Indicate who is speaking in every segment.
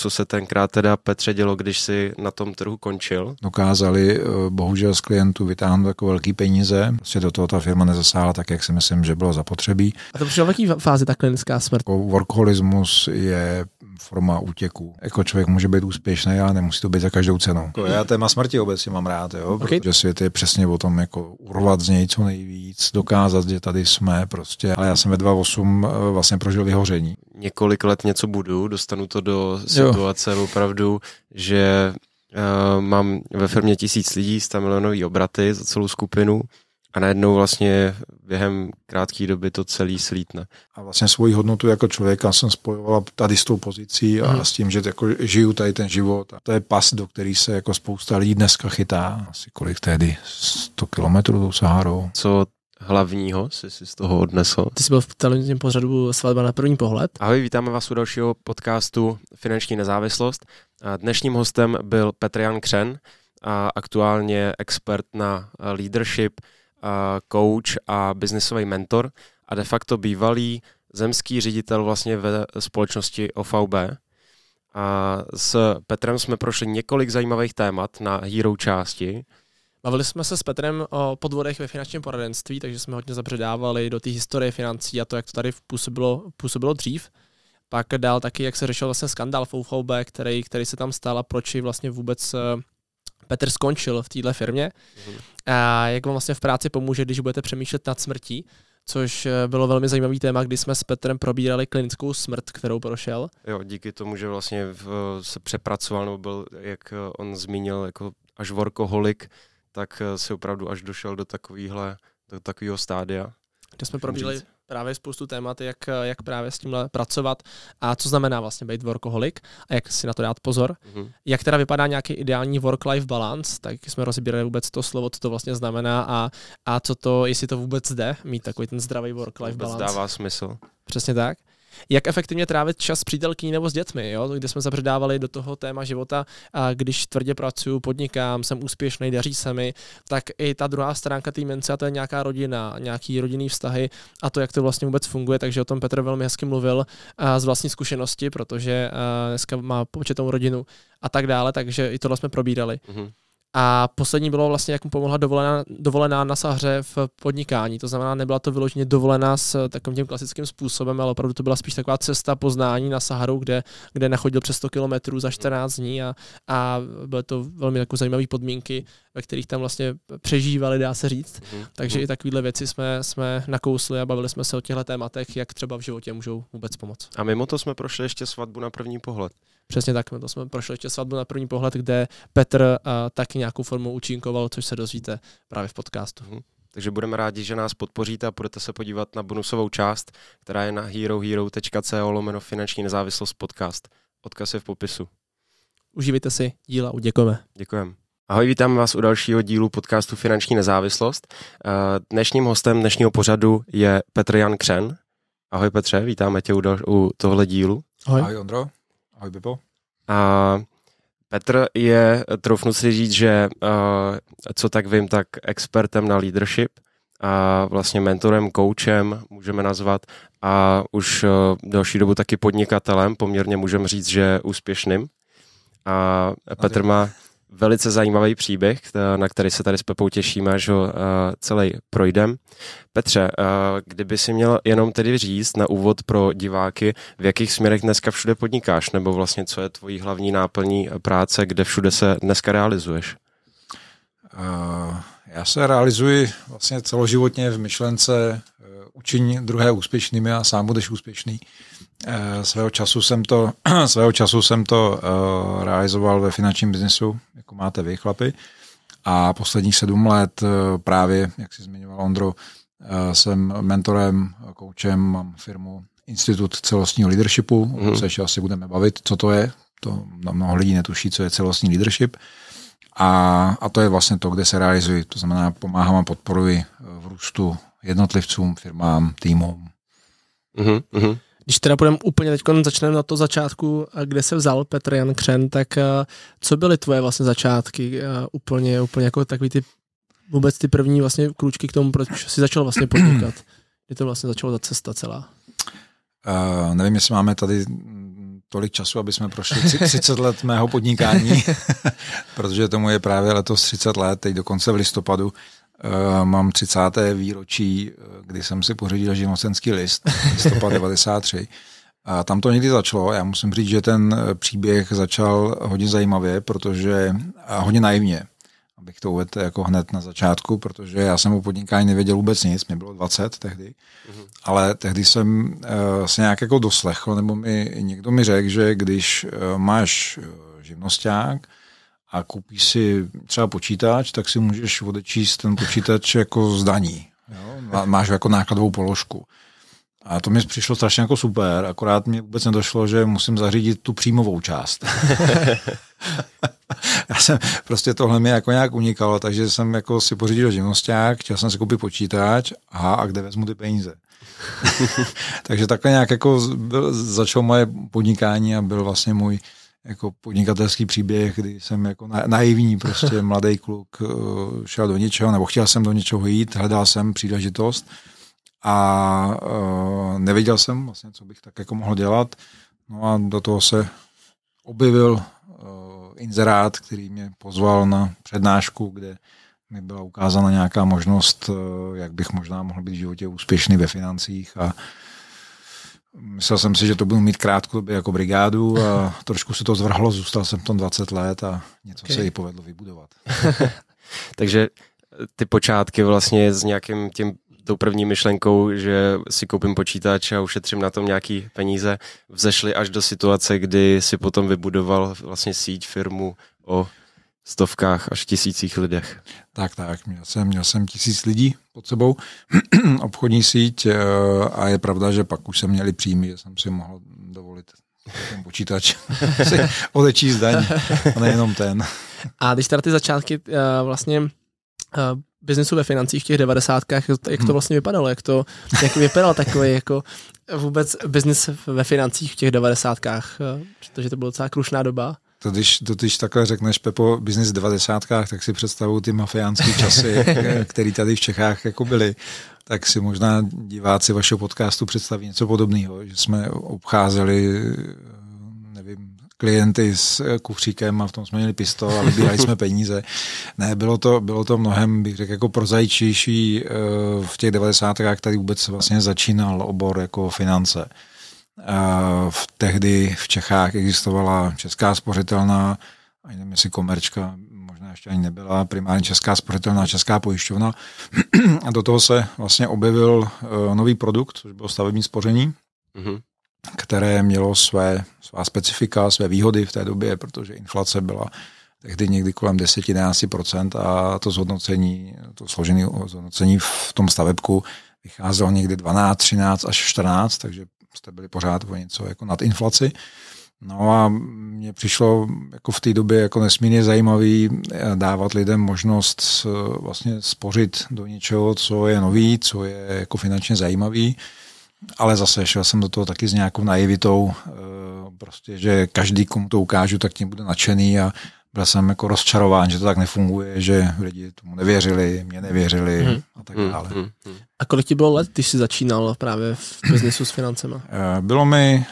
Speaker 1: co se tenkrát teda Petře dělo, když si na tom trhu končil?
Speaker 2: Dokázali eh, bohužel z klientů vytáhnout jako velký peníze, prostě do toho ta firma nezasáhla tak, jak si myslím, že bylo zapotřebí. A to přišlo v jaký fázi ta klinická smrt? Jako Workholismus je forma útěku. Jako člověk může být úspěšný, ale nemusí to být za každou cenu. Jako já téma smrti obecně mám rád, jo? Okay. protože svět je přesně o tom, jako urvat z něj co nejvíc, dokázat, že tady jsme prostě. Ale já jsem ve 2.8 eh, vlastně prožil vyhoření
Speaker 1: několik let něco budu, dostanu to do situace jo. opravdu, že uh, mám ve firmě tisíc lidí, 100 milionový obraty za celou skupinu a najednou vlastně během krátké doby to celý
Speaker 2: slítne. A vlastně svoji hodnotu jako člověka jsem spojovala tady s tou pozicí a mm. s tím, že jako žiju tady ten život. A to je pas, do který se jako spousta lidí dneska chytá. Asi kolik tehdy? 100 kilometrů tou Saharou.
Speaker 1: Co hlavního jsi si z toho odnesl?
Speaker 3: Ty jsi byl v televizním pořadu Svatba na první pohled.
Speaker 1: Ahoj, vítáme vás u dalšího podcastu Finanční nezávislost. Dnešním hostem byl Petr Jan Křen, aktuálně expert na leadership, coach a biznisový mentor a de facto bývalý zemský ředitel vlastně ve společnosti OVB. A s Petrem jsme prošli několik zajímavých témat na hero části
Speaker 3: Bavili jsme se s Petrem o podvodech ve finančním poradenství, takže jsme hodně zabředávali do té historie financí a to, jak to tady působilo, působilo dřív. Pak dál taky, jak se řešil vlastně skandál v UVB, který, který se tam stál a proč vlastně vůbec eh, Petr skončil v téhle firmě. Mhm. A jak vám vlastně v práci pomůže, když budete přemýšlet nad smrtí, což eh, bylo velmi zajímavý téma, kdy jsme s Petrem probírali klinickou smrt, kterou prošel.
Speaker 1: Jo, díky tomu, že vlastně se přepracoval, nebo byl, jak eh, on zmínil, jako až workoholik, tak eh, si opravdu až došel do takového do takového stádia.
Speaker 3: Kde jsme probírali právě spoustu témat, jak, eh, jak právě s tímhle pracovat a co znamená vlastně být workoholik a jak si na to dát pozor. Mm-hmm. Jak teda vypadá nějaký ideální work-life balance, tak jsme rozbírali vůbec to slovo, co to vlastně znamená a, a co to, jestli to vůbec jde, mít takový ten zdravý work-life balance. Dává smysl. Přesně tak jak efektivně trávit čas s přítelkyní nebo s dětmi, jo? kde jsme zabředávali do toho téma života, a když tvrdě pracuju, podnikám, jsem úspěšný, daří se mi, tak i ta druhá stránka té mince, a to je nějaká rodina, nějaký rodinný vztahy a to, jak to vlastně vůbec funguje, takže o tom Petr velmi hezky mluvil a z vlastní zkušenosti, protože dneska má početnou rodinu a tak dále, takže i tohle jsme probírali. Mm-hmm. A poslední bylo vlastně, jak mu pomohla dovolená, dovolená na sahře v podnikání. To znamená, nebyla to vyloženě dovolená s eh, takovým tím klasickým způsobem, ale opravdu to byla spíš taková cesta poznání na Saharu, kde, kde nachodil přes 100 kilometrů za 14 dní a, a byly to velmi jako zajímavé podmínky, ve kterých tam vlastně přežívali, dá se říct. Mm. Takže mm. i takovéhle věci jsme, jsme nakousli a bavili jsme se o těchto tématech, jak třeba v životě můžou vůbec pomoct. A mimo to jsme prošli ještě svatbu na první pohled. Přesně tak, to jsme prošli ještě svatbu na první pohled, kde Petr uh, taky nějakou formu účinkoval, což se dozvíte právě v podcastu. Hmm.
Speaker 1: Takže budeme rádi, že nás podpoříte a budete se podívat na bonusovou část, která je na herohero.co lomeno finanční nezávislost podcast. Odkaz je v popisu.
Speaker 3: Užívejte si díla, děkujeme. Děkujeme.
Speaker 1: Ahoj, vítám vás u dalšího dílu podcastu Finanční nezávislost. Eh, dnešním hostem dnešního pořadu je Petr Jan Křen. Ahoj Petře, vítáme tě u, u tohle dílu.
Speaker 2: Ahoj. Ahoj Ondro. Ahoj, Bibo.
Speaker 1: A Petr je, troufnu si říct, že co tak vím, tak expertem na leadership a vlastně mentorem, koučem můžeme nazvat a už e, další dobu taky podnikatelem, poměrně můžeme říct, že úspěšným. A Petr má, velice zajímavý příběh, na který se tady s Pepou těšíme, až ho eh, celý projdem. Petře, eh, kdyby si měl jenom tedy říct na úvod pro diváky, v jakých směrech dneska všude podnikáš, nebo vlastně co je tvojí hlavní náplní práce, kde všude se dneska realizuješ?
Speaker 2: Eh, já se realizuji vlastně celoživotně v myšlence učiň druhé úspěšným a sám budeš úspěšný. Eh, svého času jsem to, svého času jsem to eh, realizoval ve finančním biznesu, jako máte vy, chlapy. A posledních sedm let eh, právě, jak si zmiňoval Ondro, jsem mentorem, koučem, mám firmu Institut celostního leadershipu, mm. se ještě asi budeme bavit, co to je. To mnoho lidí netuší, co je celostní leadership. A, a to je vlastně to, kde se realizuji. To znamená, pomáhám a podporuji v růstu jednotlivcům, firmám, týmům.
Speaker 1: Mm-hmm.
Speaker 3: Když teda půjdeme úplně teď, začneme na to začátku, kde se vzal Petr Jan Křen, tak eh, co byly tvoje vlastně začátky? Eh, úplně, úplně jako takový ty vůbec ty první vlastně kručky k tomu, proč si začal vlastně podnikat? Kdy to vlastně začalo ta cesta celá?
Speaker 2: Uh, nevím, jestli máme tady tolik času, aby jsme prošli 30 let mého podnikání, protože tomu je právě letos 30 let, teď dokonce v listopadu. Eh, mám 30. výročí, eh, kdy jsem si pořídil živnostenský list, 1993. A tam to někdy začalo. Já musím říct, že ten eh, příběh začal hodně zajímavě, protože a hodně naivně, abych to uvedl jako hned na začátku, protože já jsem o podnikání nevěděl vůbec nic, mě bylo 20 tehdy, mm-hmm. ale tehdy jsem uh, se nějak jako doslechl, nebo mi, někdo mi řekl, že když uh, máš živnosták, a koupíš si třeba počítač, tak si můžeš odečíst ten počítač jako zdaní. Jo? Máš jako nákladovou položku. A to mi přišlo strašně jako super, akorát mi vůbec nedošlo, že musím zařídit tu příjmovou část. já jsem, prostě tohle mi jako nějak unikalo, takže jsem jako si pořídil živnosták, chtěl jsem si koupit počítač, aha, a kde vezmu ty peníze? takže takhle nějak jako začalo moje podnikání a byl vlastně můj jako podnikatelský příběh, kdy jsem jako na, naivní prostě mladý kluk eh, šel do něčeho, nebo chtěl jsem do něčeho jít, hledal jsem příležitost a uh, nevěděl jsem vlastně, co bych tak jako mohl dělat. No a do toho se objevil uh, inzerát, který mě pozval na přednášku, kde mi byla ukázána nějaká možnost, uh, jak bych možná mohl být v životě úspěšný ve financích a uh, Myslel jsem si, že to budu mít krátkou jako brigádu a trošku se to zvrhlo, zůstal jsem tam 20 let a něco okay. se jí povedlo vybudovat.
Speaker 1: Takže ty počátky vlastně s nějakým tím tou první myšlenkou, že si koupím počítač a ušetřím na tom nějaký peníze, vzešly až do situace, kdy si potom vybudoval vlastně síť firmu o stovkách až tisících lidech.
Speaker 2: Tak, tak, měl jsem, měl jsem tisíc lidí pod sebou, obchodní síť eh, a je pravda, že pak už jsem měli příjmy, že jsem si mohl dovolit ten počítač si odečíst daň a nejenom ten.
Speaker 3: A když teda ty začátky eh, vlastně eh, biznesu ve financích v těch devadesátkách, jak to hm. vlastně vypadalo, jak to, jak vypadalo takový jako vůbec biznis ve financích v těch devadesátkách, protože to byla docela krušná doba.
Speaker 2: To když, to když takhle řekneš Pepo biznis v 90. tak si představu ty mafiánské časy, které tady v Čechách jako byly, tak si možná diváci vašeho podcastu představí něco podobného, že jsme obcházeli nevím, klienty s kufříkem a v tom jsme měli pistol a vybírali jsme peníze. Ne, bylo to, bylo to mnohem, bych řekl, jako prozajčejší eh, v těch 90. tady vůbec vlastně začínal obor jako finance v tehdy v Čechách existovala Česká spořitelná, ani nevím, jestli komerčka, možná ještě ani nebyla, primárně Česká spořitelná, Česká pojišťovna. A do toho se vlastně objevil eh, nový produkt, což bylo stavební spoření, mm-hmm. které mělo své, svá specifika, své výhody v té době, protože inflace byla tehdy někdy kolem 10-11% a to zhodnocení, to složené zhodnocení v tom stavebku vycházelo někdy 12, 13 až 14, takže jste byli pořád o něco jako nad inflaci. No a mně přišlo jako v té době jako nesmírně zajímavý eh, dávat lidem možnost eh, vlastně spořit do něčeho, co je nový, co je jako finančně zajímavý. Ale zase šel jsem do toho taky s nějakou naivitou, eh, prostě, že každý, komu to ukážu, tak tím bude nadšený a, byl jsem jako rozčarován, že to tak nefunguje, že lidi tomu nevěřili, mě nevěřili hmm.
Speaker 3: a tak hmm. dále. Hmm. Hmm. A kolik ti bylo let, když jsi začínal právě v biznesu s financema?
Speaker 2: Eh, bylo mi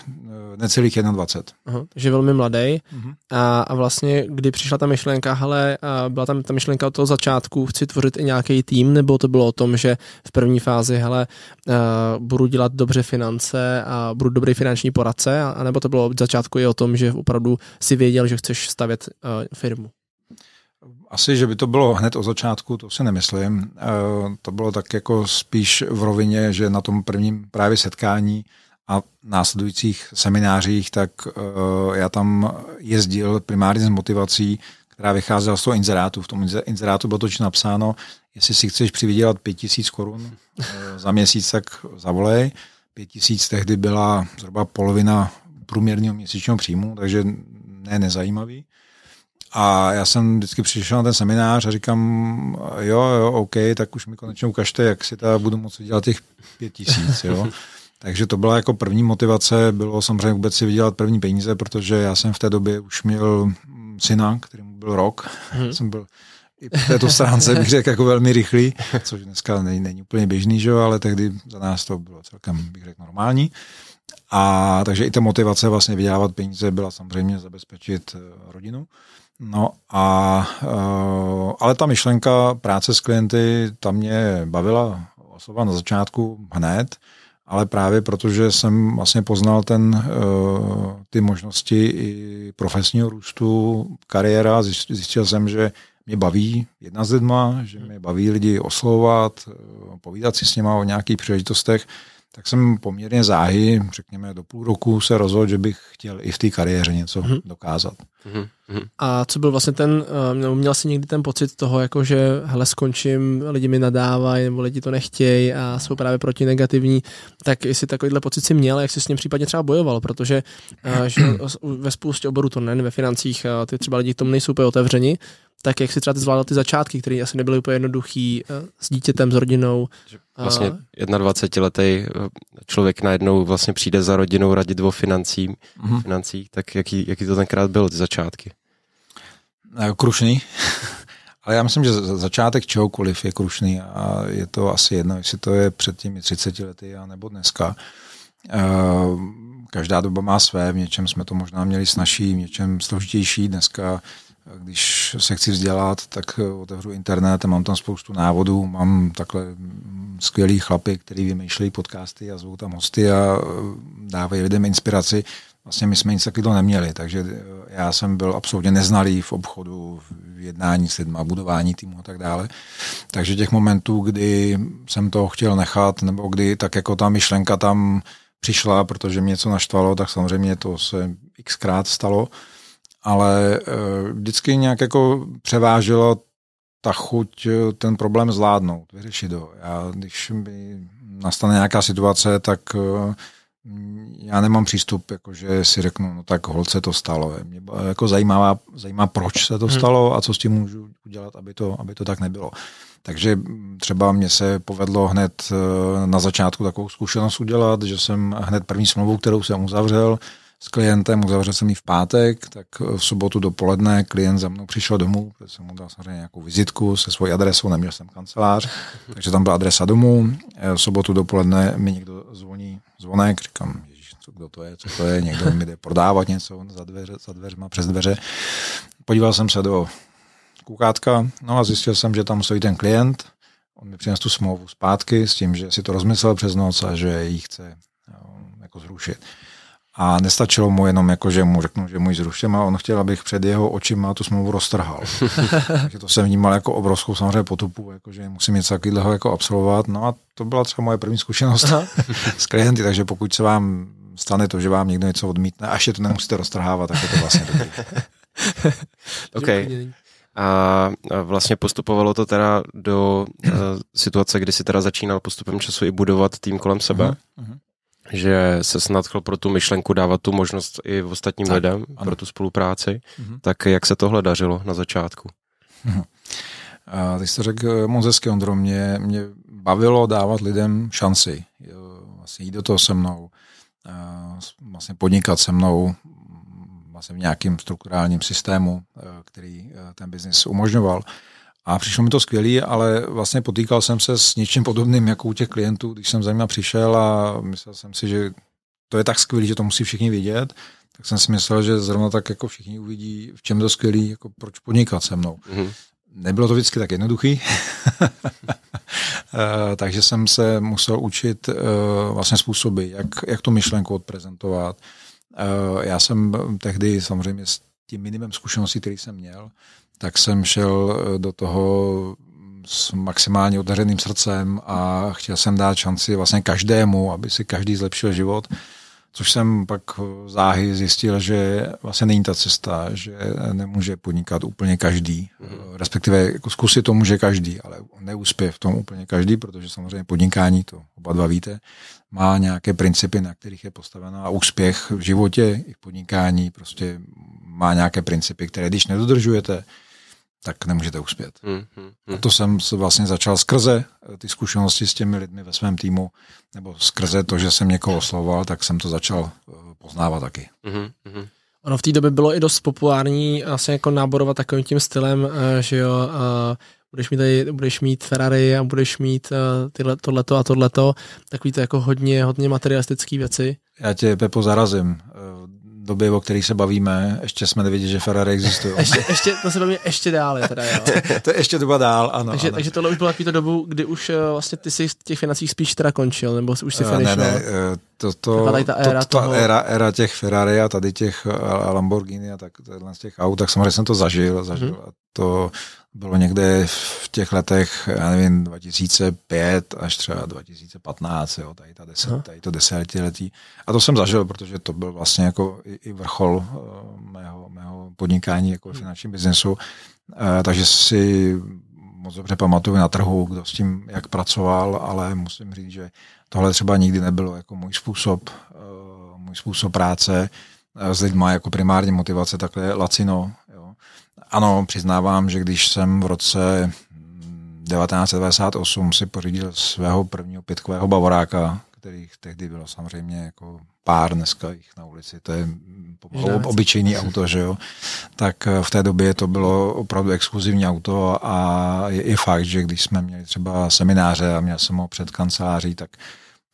Speaker 2: necelých 21.
Speaker 3: Aha, že velmi mladý. Uh-huh. A, a vlastně, kdy přišla ta myšlenka, hele, a byla tam ta myšlenka od toho začátku, chci tvořit i nějaký tým, nebo to bylo o tom, že v první fázi, hele, uh, budu dělat dobře finance a budu dobrý finanční poradce, a, nebo to bylo od začátku i o tom, že opravdu si věděl, že chceš stavět uh, firmu?
Speaker 2: Asi, že by to bylo
Speaker 3: hned od začátku, to
Speaker 2: si nemyslím. Uh, to bylo tak jako spíš v rovině, že na tom prvním právě setkání a v následujících seminářích, tak eh, já tam jezdil primárně s motivací, která vycházela z toho inzerátu. V tom inzerátu bylo točně napsáno, jestli si chceš přivydělat 5000 korun eh, za měsíc, tak zavolej. 5000 tehdy byla zhruba polovina průměrného měsíčního příjmu, takže ne nezajímavý. A já jsem vždycky přišel na ten seminář a říkám, jo, jo, OK, tak už mi konečně ukažte, jak si ta budu moci dělat těch pět tisíc, jo. Takže to byla jako první motivace, bylo samozřejmě vůbec si vydělat první peníze, protože já jsem v té době už měl mm, syna, který mu byl rok, hmm. jsem byl i po této stránce bych řekl jako velmi rychlý, což dneska není, není úplně běžný, že jo, ale tehdy za nás to bylo celkem, bych řekl, normální. A takže i ta motivace vlastně vydělávat peníze byla samozřejmě zabezpečit eh, rodinu. No a, eh, ale ta myšlenka práce s klienty, ta mě bavila osoba na začátku hned, ale právě protože jsem vlastně poznal ten, eh, ty možnosti i profesního růstu, kariéra, zjistil jsem, že mě baví jedna z lidma, že mě baví lidi oslovovat, eh, povídat si s nima o nějakých příležitostech, tak jsem poměrně záhy, řekněme do půl roku, se rozhodl, že bych chtěl i v té kariéře něco mm-hmm. dokázat.
Speaker 3: Mm-hmm. A co byl vlastně ten, eh, nebo měl jsi někdy ten pocit toho, jako že hele skončím, lidi mi nadávají, nebo lidi to nechtějí a jsou právě proti negativní, tak jestli takovýhle pocit si měl, jak jsi s ním případně třeba bojoval, protože eh, že ve spoustě oborů to není, ve financích, eh, ty třeba lidi k tomu nejsou úplně otevřeni, tak jak si třeba ty zvládal ty začátky, které asi nebyly úplně jednoduchý s dítětem, s rodinou? Vlastně
Speaker 1: 21-letý eh, člověk najednou vlastně přijde za rodinou radit o financí, mm-hmm. financích, tak jaký, jaký to tenkrát byl ty
Speaker 2: začátky? Eh, krušný. Ale já myslím, že začátek čehokoliv je krušný a je to asi jedno, jestli to je před těmi 30 lety a nebo dneska. Eh, každá doba má své, v něčem jsme to možná měli snažší, v něčem složitější. Dneska když se chci vzdělat, tak eh, otevřu internet a mám tam spoustu návodů. Mám takhle mm, skvělý chlapy, který vymýšlejí podcasty a zvou tam hosty a eh, dávají lidem inspiraci. Vlastně my jsme nic takového neměli, takže eh, já jsem byl absolutně neznalý v obchodu, v jednání s lidmi, budování týmu a tak dále. Takže těch momentů, kdy jsem to chtěl nechat, nebo kdy tak jako ta myšlenka tam přišla, protože mě něco naštvalo, tak samozřejmě to se xkrát stalo ale eh, vždycky nějak jako převážilo ta chuť eh, ten problém zvládnout, vyřešit ho. Já, když mi nastane nějaká situace, tak eh, já nemám přístup, jakože si řeknu, no tak holce to stalo. Mě jako zajímá, zajímá, proč se to hmm. stalo a co s tím můžu udělat, aby to, aby to tak nebylo. Takže mm, třeba mě se povedlo hned na začátku takovou zkušenost udělat, že jsem hned první smlouvu, kterou jsem uzavřel, s klientem, uzavřel jsem ji v pátek, tak eh, v sobotu dopoledne klient za mnou přišel domů, protože jsem mu dal samozřejmě nějakou vizitku se svojí adresou, neměl jsem kancelář, takže tam byla adresa domů. Eh, v sobotu dopoledne mi někdo zvoní zvonek, říkám, ježiš, co, kdo to je, co to je, někdo mi jde prodávat něco za, dveř, za dveřma, přes dveře. Podíval jsem se do kukátka, no a zjistil jsem, že tam stojí ten klient, on mi přinesl tu smlouvu zpátky s tím, že si to rozmyslel přes noc a že ji chce jo, eh, jako zrušit. A nestačilo mu jenom jako, že mu řeknu, že mu ji zruším a on chtěl, abych před jeho očima tu smlouvu roztrhal. Takže to jsem vnímal jako obrovskou samozřejmě potupu, jako, že musím něco takového jako absolvovat. No a to byla třeba moje první zkušenost s klienty, takže pokud se vám stane to, že vám někdo něco odmítne, až je to nemusíte roztrhávat, tak je to vlastně dobrý.
Speaker 1: okay. A vlastně postupovalo to teda do uh, situace, kdy si teda začínal postupem času i budovat tým kolem sebe. Uh-huh že se snadchl pro tu myšlenku dávat tu možnost i ostatním tak, lidem ano. pro tu spolupráci, mm-hmm. tak jak se tohle dařilo na začátku?
Speaker 2: Mhm. A ty jsi řekl eh, moc hezky, Ondro, mě, mě bavilo dávat lidem šanci, eh, vlastně jít do toho se mnou, eh, vlastně podnikat se mnou mm, vlastně v nějakém strukturálním systému, který ten biznis umožňoval. A přišlo mi to skvělé, ale vlastně potýkal jsem se s něčím podobným jako u těch klientů, když jsem za nima přišel a myslel jsem si, že to je tak skvělé, že to musí všichni vidět, tak jsem si myslel, že zrovna tak jako všichni uvidí, v čem to skvělé, jako proč podnikat se mnou. Mm-hmm. Nebylo to vždycky tak jednoduchý, eh, takže jsem se musel učit eh, vlastně způsoby, jak, jak tu myšlenku odprezentovat. Eh, já jsem tehdy samozřejmě s tím minimem zkušeností, který jsem měl, tak jsem šel eh, do toho s maximálně otevřeným srdcem a chtěl jsem dát šanci vlastně každému, aby si každý zlepšil život což jsem pak záhy zjistil, že vlastně není ta cesta, že nemůže podnikat úplně každý, mhm. respektive jako zkusit to může každý, ale neuspěje v tom úplně každý, protože samozřejmě podnikání, to oba dva víte, má nějaké principy, na kterých je postavená a úspěch v životě i v podnikání prostě má nějaké principy, které když nedodržujete, tak nemůžete uspět. mm hmm, A to jsem se vlastně začal skrze eh, ty zkušenosti s těmi lidmi ve svém týmu, nebo skrze to, že jsem někoho oslovoval, tak jsem to začal eh, poznávat taky.
Speaker 3: mm hmm. Ono v té době bylo i dost populární vlastně jako náborovat takovým tím stylem, eh, že jo, budeš mít, tady, budeš mít Ferrari a budeš mít tyhle, tohleto a tohleto, takový to jako hodně, hodně materialistický věci.
Speaker 2: Já tě, Pepo, zarazím doby, o kterých se bavíme, ještě jsme nevěděli, že Ferrari existují. ještě,
Speaker 3: ještě, to se mě ještě dál je teda, jo. to, je ještě doba dál, ano. Takže, ano. takže tohle už byla taková dobu, kdy už eh, vlastně ty jsi v těch financích spíš teda končil, nebo už jsi finish, eh, ne, ne, eh, to, to, ta éra, to, to, toho... éra,
Speaker 2: éra, těch Ferrari a tady těch a Lamborghini a tak, z těch aut, tak samozřejmě jsem to zažil, zažil hmm. a to bylo někde v těch letech, já nevím, 2005 až třeba 2015, jo, tady, ta deset, tady to desetiletí. A to jsem zažil, protože to byl vlastně jako i, i vrchol uh, mého, mého podnikání jako hmm. finančním biznesu. Uh, takže si moc dobře pamatuju na trhu, kdo s tím jak pracoval, ale musím říct, že tohle třeba nikdy nebylo jako můj způsob, uh, můj způsob práce s lidma jako primární motivace, takhle lacino ano, přiznávám, že když jsem v roce 1998 si pořídil svého prvního pětkového bavoráka, kterých tehdy bylo samozřejmě jako pár, dneska jich na ulici, to je pomalu obyčejný auto, že jo, tak eh, v té době to bylo opravdu exkluzivní auto a je i fakt, že když jsme měli třeba semináře a měl jsem ho před kanceláří, tak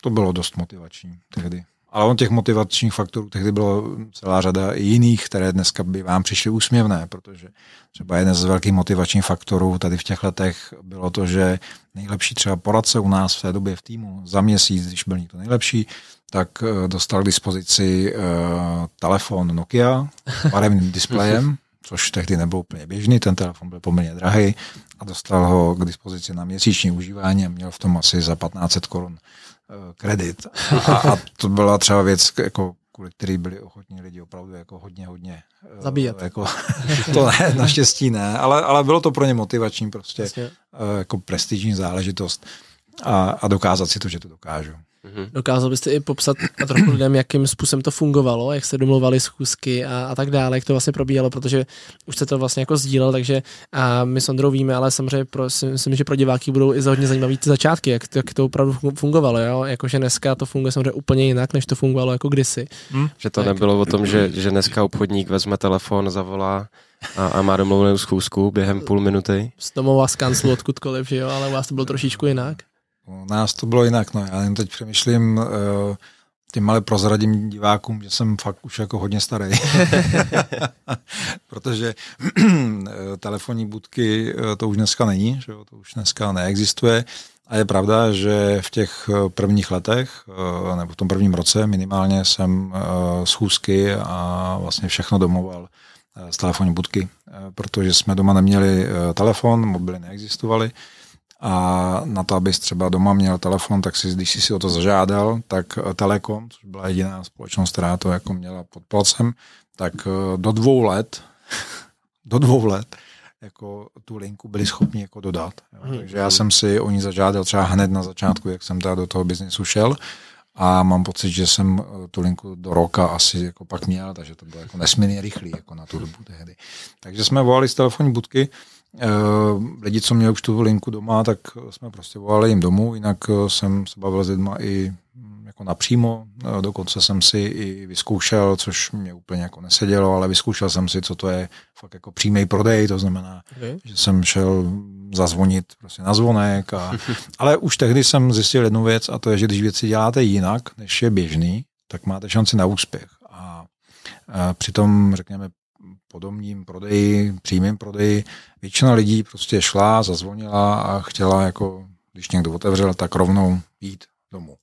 Speaker 2: to bylo dost motivační tehdy. Ale on těch motivačních faktorů tehdy bylo celá řada jiných, které dneska by vám přišly úsměvné, protože třeba jeden z velkých motivačních faktorů tady v těch letech bylo to, že nejlepší třeba poradce u nás v té době v týmu za měsíc, když byl někdo nejlepší, tak eh, dostal k dispozici uh, telefon Nokia s barevným displejem, což tehdy nebyl úplně běžný, ten telefon byl poměrně drahý a dostal ho k dispozici na měsíční užívání a měl v tom asi za 1500 korun
Speaker 3: Eh, kredit.
Speaker 2: A, a to byla třeba věc, jako, kvůli který byli ochotní lidi opravdu jako hodně, hodně. Eh, Zabíjet. Jako, to ne, naštěstí ne, ale, ale bylo to pro ně motivační, prostě prostě. jako prestižní záležitost a, a dokázat si to, že to dokážu. Mm-hmm.
Speaker 3: Dokázal byste i popsat a trochu lidem, jakým způsobem to fungovalo, jak se domluvali schůzky a, a tak dále, jak to vlastně probíhalo, protože už se to vlastně jako sdílel, takže a my s Ondrou víme, ale samozřejmě pro, si myslím, že pro diváky budou i za hodně zajímavé ty začátky, jak to, jak to opravdu fungovalo, jo? jakože dneska to funguje samozřejmě úplně jinak, než to fungovalo jako kdysi. Mm. Že to tak. nebylo o tom, že,
Speaker 1: že dneska obchodník vezme telefon, zavolá a, a má domluvenou schůzku během půl minuty.
Speaker 3: S tomu vás kanclu odkudkoliv, že jo, ale u vás to bylo trošičku jinak. U
Speaker 2: nás to bylo jinak, no já jen teď přemýšlím, eh, tím ale prozradím divákům, že jsem fakt už jako hodně starý. Protože eh, telefonní budky eh, to už dneska není, že to už dneska neexistuje. A je pravda, že v těch prvních letech, nebo v tom prvním roce minimálně, jsem schůzky a vlastně všechno domoval z telefonní budky, protože jsme doma neměli telefon, mobily neexistovaly a na to, abys třeba doma měl telefon, tak si, když jsi si o to zažádal, tak eh, Telekom, což byla jediná společnost, která to jako měla pod palcem, tak eh, do dvou let, do dvou let, jako tu linku byli schopni jako dodat. Jo. Hmm. Takže já jsem si o ní zažádal třeba hned na začátku, jak jsem teda do toho biznesu šel a mám pocit, že jsem eh, tu linku do roka asi jako pak měl, takže to bylo jako nesmírně rychlý jako na tu dobu tehdy. Takže jsme volali z telefonní budky, Eh, lidi, co měli už tu linku doma, tak jsme prostě volali jim domů, jinak eh, jsem se bavil s lidma i mm, jako napřímo, eh, dokonce jsem si i vyzkoušel, což mě úplně jako nesedělo, ale vyzkoušel jsem si, co to je fakt jako přímý prodej, to znamená, okay. že jsem šel zazvonit prostě na zvonek. A, ale už tehdy jsem zjistil jednu věc a to je, že když věci děláte jinak, než je běžný, tak máte šanci na úspěch. A, a při tom, řekněme, podomním prodeji, přímým prodeji, většina lidí prostě šla, zazvonila a chtěla jako, když někdo otevřel, tak rovnou jít domů.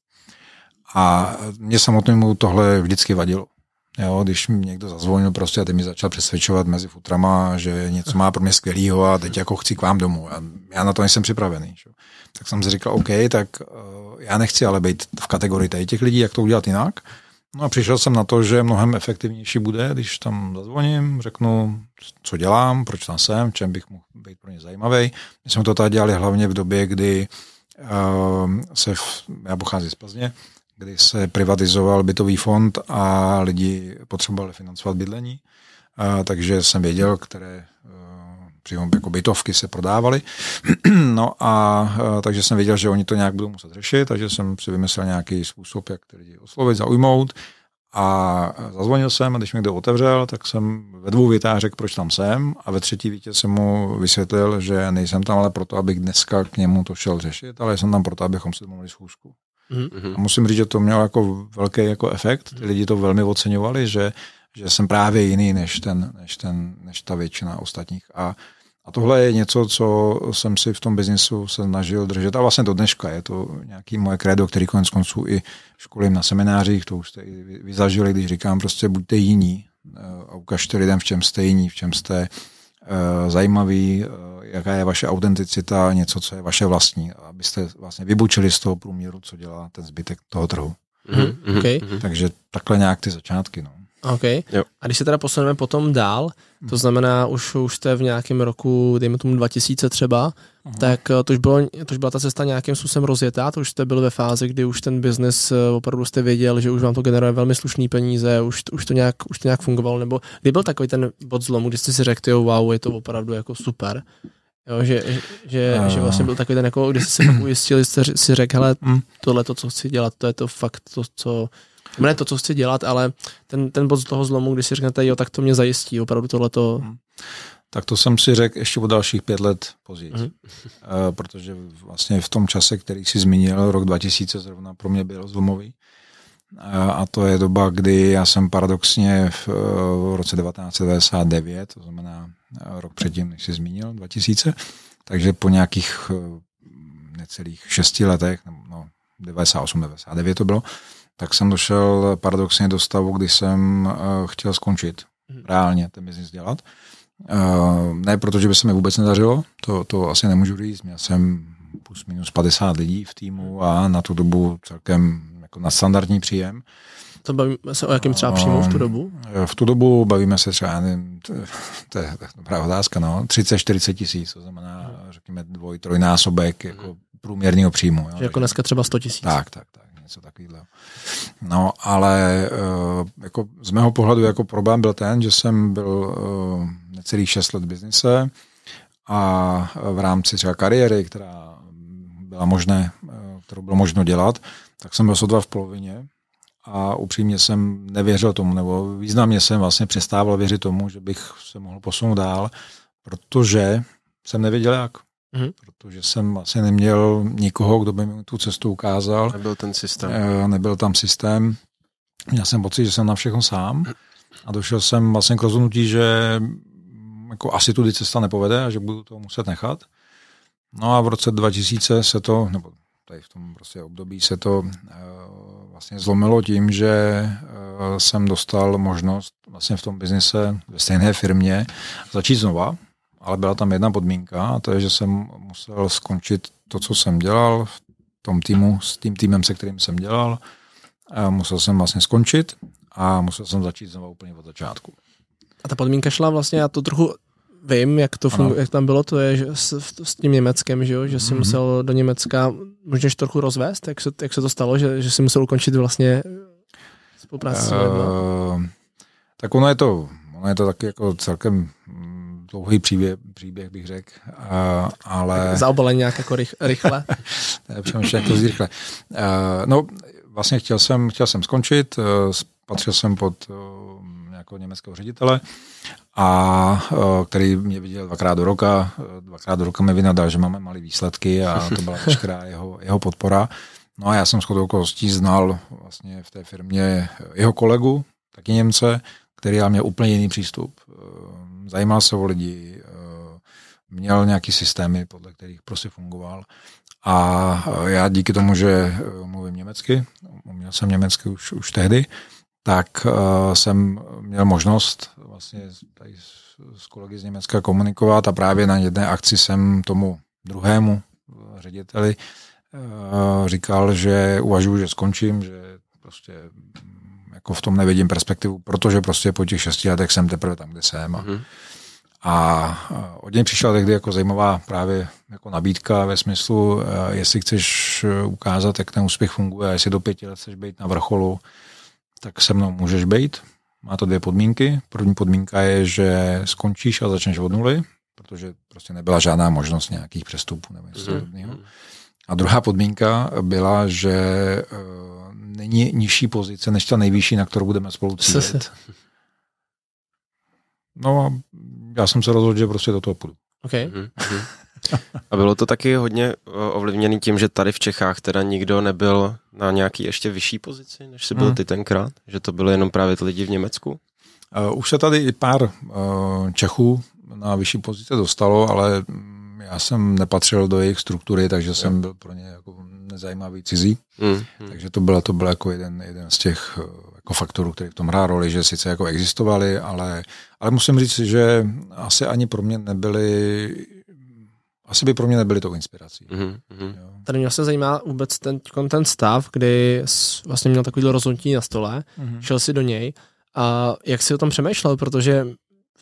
Speaker 2: A mě samotnému tohle vždycky vadilo. Jo, když mi někdo zazvonil prostě a ty mi začal přesvědčovat mezi futrama, že něco má pro mě skvělýho a teď jako chci k vám domů. Já, já na to nejsem připravený. Že? Tak jsem si říkal, OK, tak uh, já nechci ale být v kategorii těch lidí, jak to udělat jinak. No a přišel jsem na to, že mnohem efektivnější bude, když tam zazvoním, řeknu, co dělám, proč tam jsem, čem bych mohl být pro ně zajímavý. My jsme to tady dělali hlavně v době, kdy uh, se, v, já pocházím z Plzně, kdy se privatizoval bytový fond a lidi potřebovali financovat bydlení, uh, takže jsem věděl, které přímo jako bytovky se prodávaly. No a e, takže jsem věděl, že oni to nějak budou muset řešit, takže jsem si vymyslel nějaký způsob, jak ty lidi oslovit, zaujmout. A e, zazvonil jsem a když mi kdo otevřel, tak jsem ve dvou větách řekl, proč tam jsem a ve třetí větě jsem mu vysvětlil, že nejsem tam ale proto, abych dneska k němu to šel řešit, ale jsem tam proto, abychom si domluvili schůzku. Mm-hmm. A musím říct, že to mělo jako velký jako efekt. Ty lidi to velmi oceňovali, že že jsem právě jiný než, ten, než, ten, než ta většina ostatních. A, a tohle je něco, co jsem si v tom biznisu se snažil držet. A vlastně do dneška je to nějaký moje kredo, který konec konců i školím na seminářích, to už jste i vy zažili, když říkám prostě buďte jiní eh, a ukažte lidem, v čem jste jiní, v čem jste eh, zajímavý, eh, jaká je vaše autenticita, něco, co je vaše vlastní, abyste vlastně vybučili z toho průměru, co dělá ten zbytek toho trhu. Mm-hmm. Okay. Mhm. Takže takhle nějak ty začátky. No.
Speaker 3: OK. Jo. A když se teda posuneme potom dál, to znamená, už, už jste v nějakém roku, dejme tomu 2000 třeba, uh-huh. tak eh, to už, bylo, to už byla ta cesta nějakým způsobem rozjetá, to už jste byl ve fázi, kdy už ten biznis eh, opravdu jste věděl, že už vám to generuje velmi slušný peníze, už, už, to nějak, už to nějak fungovalo, nebo kdy byl takový ten bod zlomu, kdy jste si řekl, jo, wow, je to opravdu jako super, jo, že, že, uh. že eh. vlastně byl takový ten, jako, kdy jste se ujistil, jste si řekl, hele, mm. tohle to, co chci dělat, to je to fakt to, co ne to, co chci dělat, ale ten, ten bod z toho zlomu, kdy si řeknete, jo, tak to mě zajistí, opravdu tohleto. to. Mhm.
Speaker 2: Tak to jsem si řekl ještě o dalších pět let později. Mm. Protože vlastně v tom čase, který si zmínil, rok 2000 zrovna pro mě byl zlomový. Eh, a to je doba, kdy já jsem paradoxně v eh, roce 1999, to znamená rok předtím, než si zmínil, 2000, takže po nějakých necelých šesti letech, no 98, 99 to bylo, tak jsem došel paradoxně do stavu, kdy jsem eh, chtěl skončit mhm. reálně ten biznis dělat. Eh, ne, protože by se mi vůbec nedařilo, to, to asi nemůžu říct. Měl jsem plus minus 50 lidí v týmu a na tu dobu celkem jako na standardní příjem.
Speaker 3: To bavíme se o jakém třeba příjmu v tu eh, dobu?
Speaker 2: V tu dobu bavíme se třeba, nevím, to, to je dobrá otázka, no, 30-40 tisíc, to znamená, mhm. řekněme, dvoj, trojnásobek mhm. jako průměrného příjmu.
Speaker 3: Jo, jako dneska třeba 100 tisíc. Tak, tak něco takového.
Speaker 2: No, ale eh, jako z mého pohledu jako problém byl ten, že jsem byl eh, necelých 6 let v biznise a v rámci třeba kariéry, která byla možné, eh, kterou bylo možno dělat, tak jsem byl sotva v polovině a upřímně jsem nevěřil tomu, nebo významně jsem vlastně přestával věřit tomu, že bych se mohl posunout dál, protože jsem nevěděl jak. Mm-hmm. Protože jsem asi neměl nikoho, kdo by mi tu cestu ukázal. Nebyl ten systém. Eh, nebyl tam systém. Měl jsem pocit, že jsem na všechno sám a došel jsem vlastně k rozhodnutí, že jako asi tudy cesta nepovede a že budu to muset nechat. No a v roce 2000 se to, nebo tady v tom prostě období se to eh, vlastně zlomilo tím, že eh, jsem dostal možnost vlastně v tom biznise ve stejné firmě začít znova, ale byla tam jedna podmínka, a to je, že jsem musel skončit to, co jsem dělal v tom týmu, s tím týmem, se kterým jsem dělal. A musel jsem vlastně skončit a musel jsem začít znovu úplně od začátku.
Speaker 3: A ta podmínka šla vlastně, já to trochu vím, jak to fungu, jak tam bylo, to je že s, s tím Německem, že, jo? že jsi mm-hmm. musel do Německa, můžeš trochu rozvést, jak se, jak se to stalo, že, že jsi musel ukončit vlastně spolupráci s uh,
Speaker 2: Tak ono je to, ono je to taky jako celkem dlouhý příběh, příběh bych řekl, ale... Zaobalený nějak jako rych, rychle. Přemýšlím jako rychle. Eh, no, vlastně chtěl jsem, chtěl jsem skončit, eh, patřil jsem pod eh, nějakého německého ředitele, a který mě viděl dvakrát do roka, dvakrát do roka mi vynadal, že máme malé výsledky a to byla veškerá jeho, jeho podpora. No a já jsem shodou hostí znal vlastně v té firmě jeho kolegu, taky Němce, který měl mě úplně jiný přístup zajímal se o lidi, eh, měl nějaký systémy, podle kterých prostě fungoval. A eh, já díky tomu, že eh, mluvím německy, měl jsem německy už, už tehdy, tak jsem měl možnost vlastně tady s kolegy z Německa komunikovat a právě na jedné akci jsem tomu druhému řediteli říkal, že uvažuji, že skončím, že prostě jako v tom nevidím perspektivu, protože prostě po těch šesti letech jsem teprve tam, kde jsem. A, mm a eh, od něj přišla tehdy jako zajímavá právě jako nabídka ve smyslu, eh, jestli chceš eh, ukázat, jak ten úspěch funguje, jestli do pěti let chceš být na vrcholu, tak se mnou můžeš být. Má to dvě podmínky. První podmínka je, že skončíš a začneš od nuly, protože prostě nebyla žádná možnost nějakých přestupů nebo něco mm-hmm. A druhá podmínka byla, že eh, není nižší pozice než ta nejvyšší, na kterou budeme spolu cílit. No a já jsem se rozhodl, že prostě do toho půjdu.
Speaker 3: Okay. Mhm, mhm.
Speaker 1: A bylo to taky hodně eh, ovlivněné tím, že tady v Čechách teda nikdo nebyl na nějaký ještě vyšší pozici, než si byl mhm. ty tenkrát? Že to byly jenom právě ty lidi v Německu?
Speaker 2: Eh, už se tady pár Čechů na vyšší pozice dostalo, ale mm, já jsem nepatřil do jejich struktury, takže jsem byl pro ně jako nezajímavý cizí. Mm, mm. Takže to byl to byl jako jeden, jeden z těch eh, jako faktorů, který v tom hrá roli, že sice jako existovali, ale, ale musím říct, že asi ani pro mě nebyly asi by pro mě nebyly tou inspirací.
Speaker 1: Mm-hmm.
Speaker 3: Tady mě vlastně zajímá vůbec ten, ten stav, kdy vlastně měl takový rozhodnutí na stole, mm-hmm. šel si do něj a jak si o tom přemýšlel, protože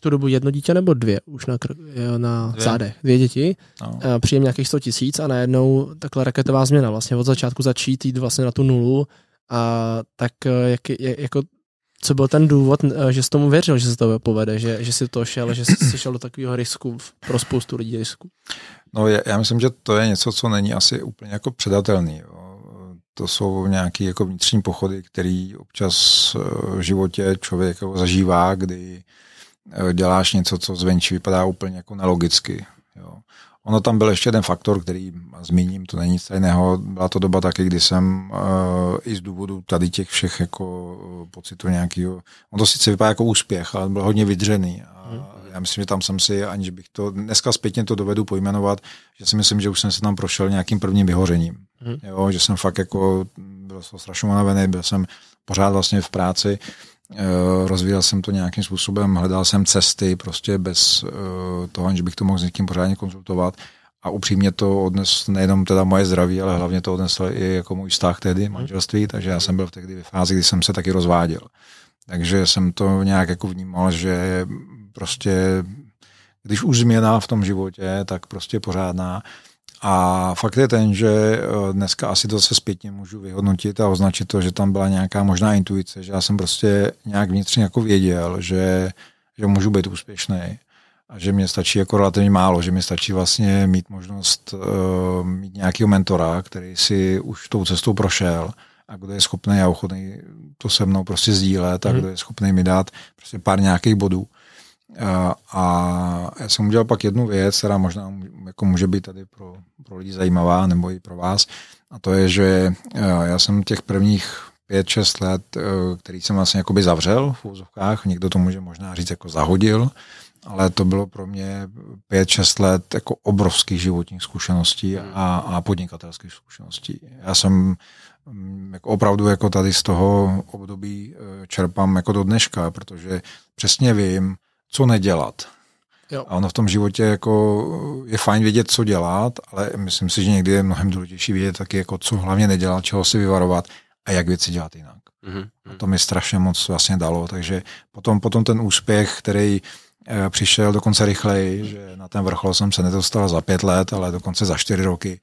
Speaker 3: v tu dobu jedno dítě nebo dvě už na, kr- na dvě. zádech, dvě děti, no. příjem nějakých 100 tisíc a najednou takhle raketová změna, vlastně od začátku začít jít vlastně na tu nulu a tak eh, jak, jak, jako co byl ten důvod, eh, že jsi tomu věřil, že se to povede, že, že jsi to šel, že jsi šel do takového risku pro spoustu lidí risku?
Speaker 2: No já, já myslím, že to je něco, co není asi úplně jako předatelný. Jo. To jsou nějaké jako vnitřní pochody, které občas eh, v životě člověk jako zažívá, kdy uh, Eh, děláš něco, co zvenčí vypadá úplně jako nelogicky. Jo. Ono tam byl ještě jeden faktor, který zmíním, to není nic jiného. Byla to doba taky, kdy jsem uh, i z důvodu tady těch všech jako uh, eh, pocitů nějakého, on to sice vypadá jako úspěch, ale byl hodně vydřený. A mhm. já myslím, že tam jsem si, aniž bych to, dneska zpětně to dovedu pojmenovat, že si myslím, že už jsem se tam prošel nějakým prvním vyhořením. Mhm. Jo, že jsem fakt jako,
Speaker 3: byl jsem strašně
Speaker 2: unavený, byl jsem pořád vlastně v práci. Uh, Eh, rozvíjel jsem to nějakým způsobem, hledal jsem cesty prostě bez eh, toho, že bych to mohl s někým pořádně konzultovat. A upřímně to odnes nejenom teda moje zdraví, ale hlavně to odnesl i jako můj vztah tehdy, mhm. manželství, takže já jsem byl v tehdy ve fázi, kdy jsem se taky rozváděl. Takže jsem to nějak jako vnímal, že prostě když už změna v tom životě, tak prostě pořádná, a fakt je ten, že eh, dneska asi to se zpětně můžu vyhodnotit a označit to, že tam byla nějaká možná intuice, že já jsem prostě nějak vnitřně jako věděl, že, že můžu být úspěšný a že mě stačí jako relativně málo, že mi stačí vlastně mít možnost uh, mít nějakého mentora, který si už tou cestou prošel a kdo je schopný a ochotný to se mnou prostě sdílet a kdo mhm. je schopný mi dát prostě pár nějakých bodů. A já jsem udělal pak jednu věc, která možná jako může být tady pro, pro lidi zajímavá, nebo i pro vás, a to je, že e, já jsem těch prvních pět šest let, e, který jsem vlastně jakoby zavřel v úzovkách, někdo to může možná říct jako zahodil, ale to bylo pro mě pět šest let jako obrovských životních zkušeností a, hmm. a podnikatelských zkušeností. Já jsem mm, jako opravdu jako tady z toho období e, čerpám jako do dneška, protože přesně vím, co nedělat. Jo. A ono v tom životě jako je fajn vědět, co dělat, ale myslím si, že někdy je mnohem důležitější vědět taky, jako co hlavně nedělat, čeho si vyvarovat a jak věci dělat jinak. Mm-hmm. A mhm. to mi strašně moc vlastně dalo, takže potom, potom ten úspěch, který e, přišel dokonce rychleji, že na ten vrchol jsem se nedostal za pět let, ale dokonce za čtyři roky,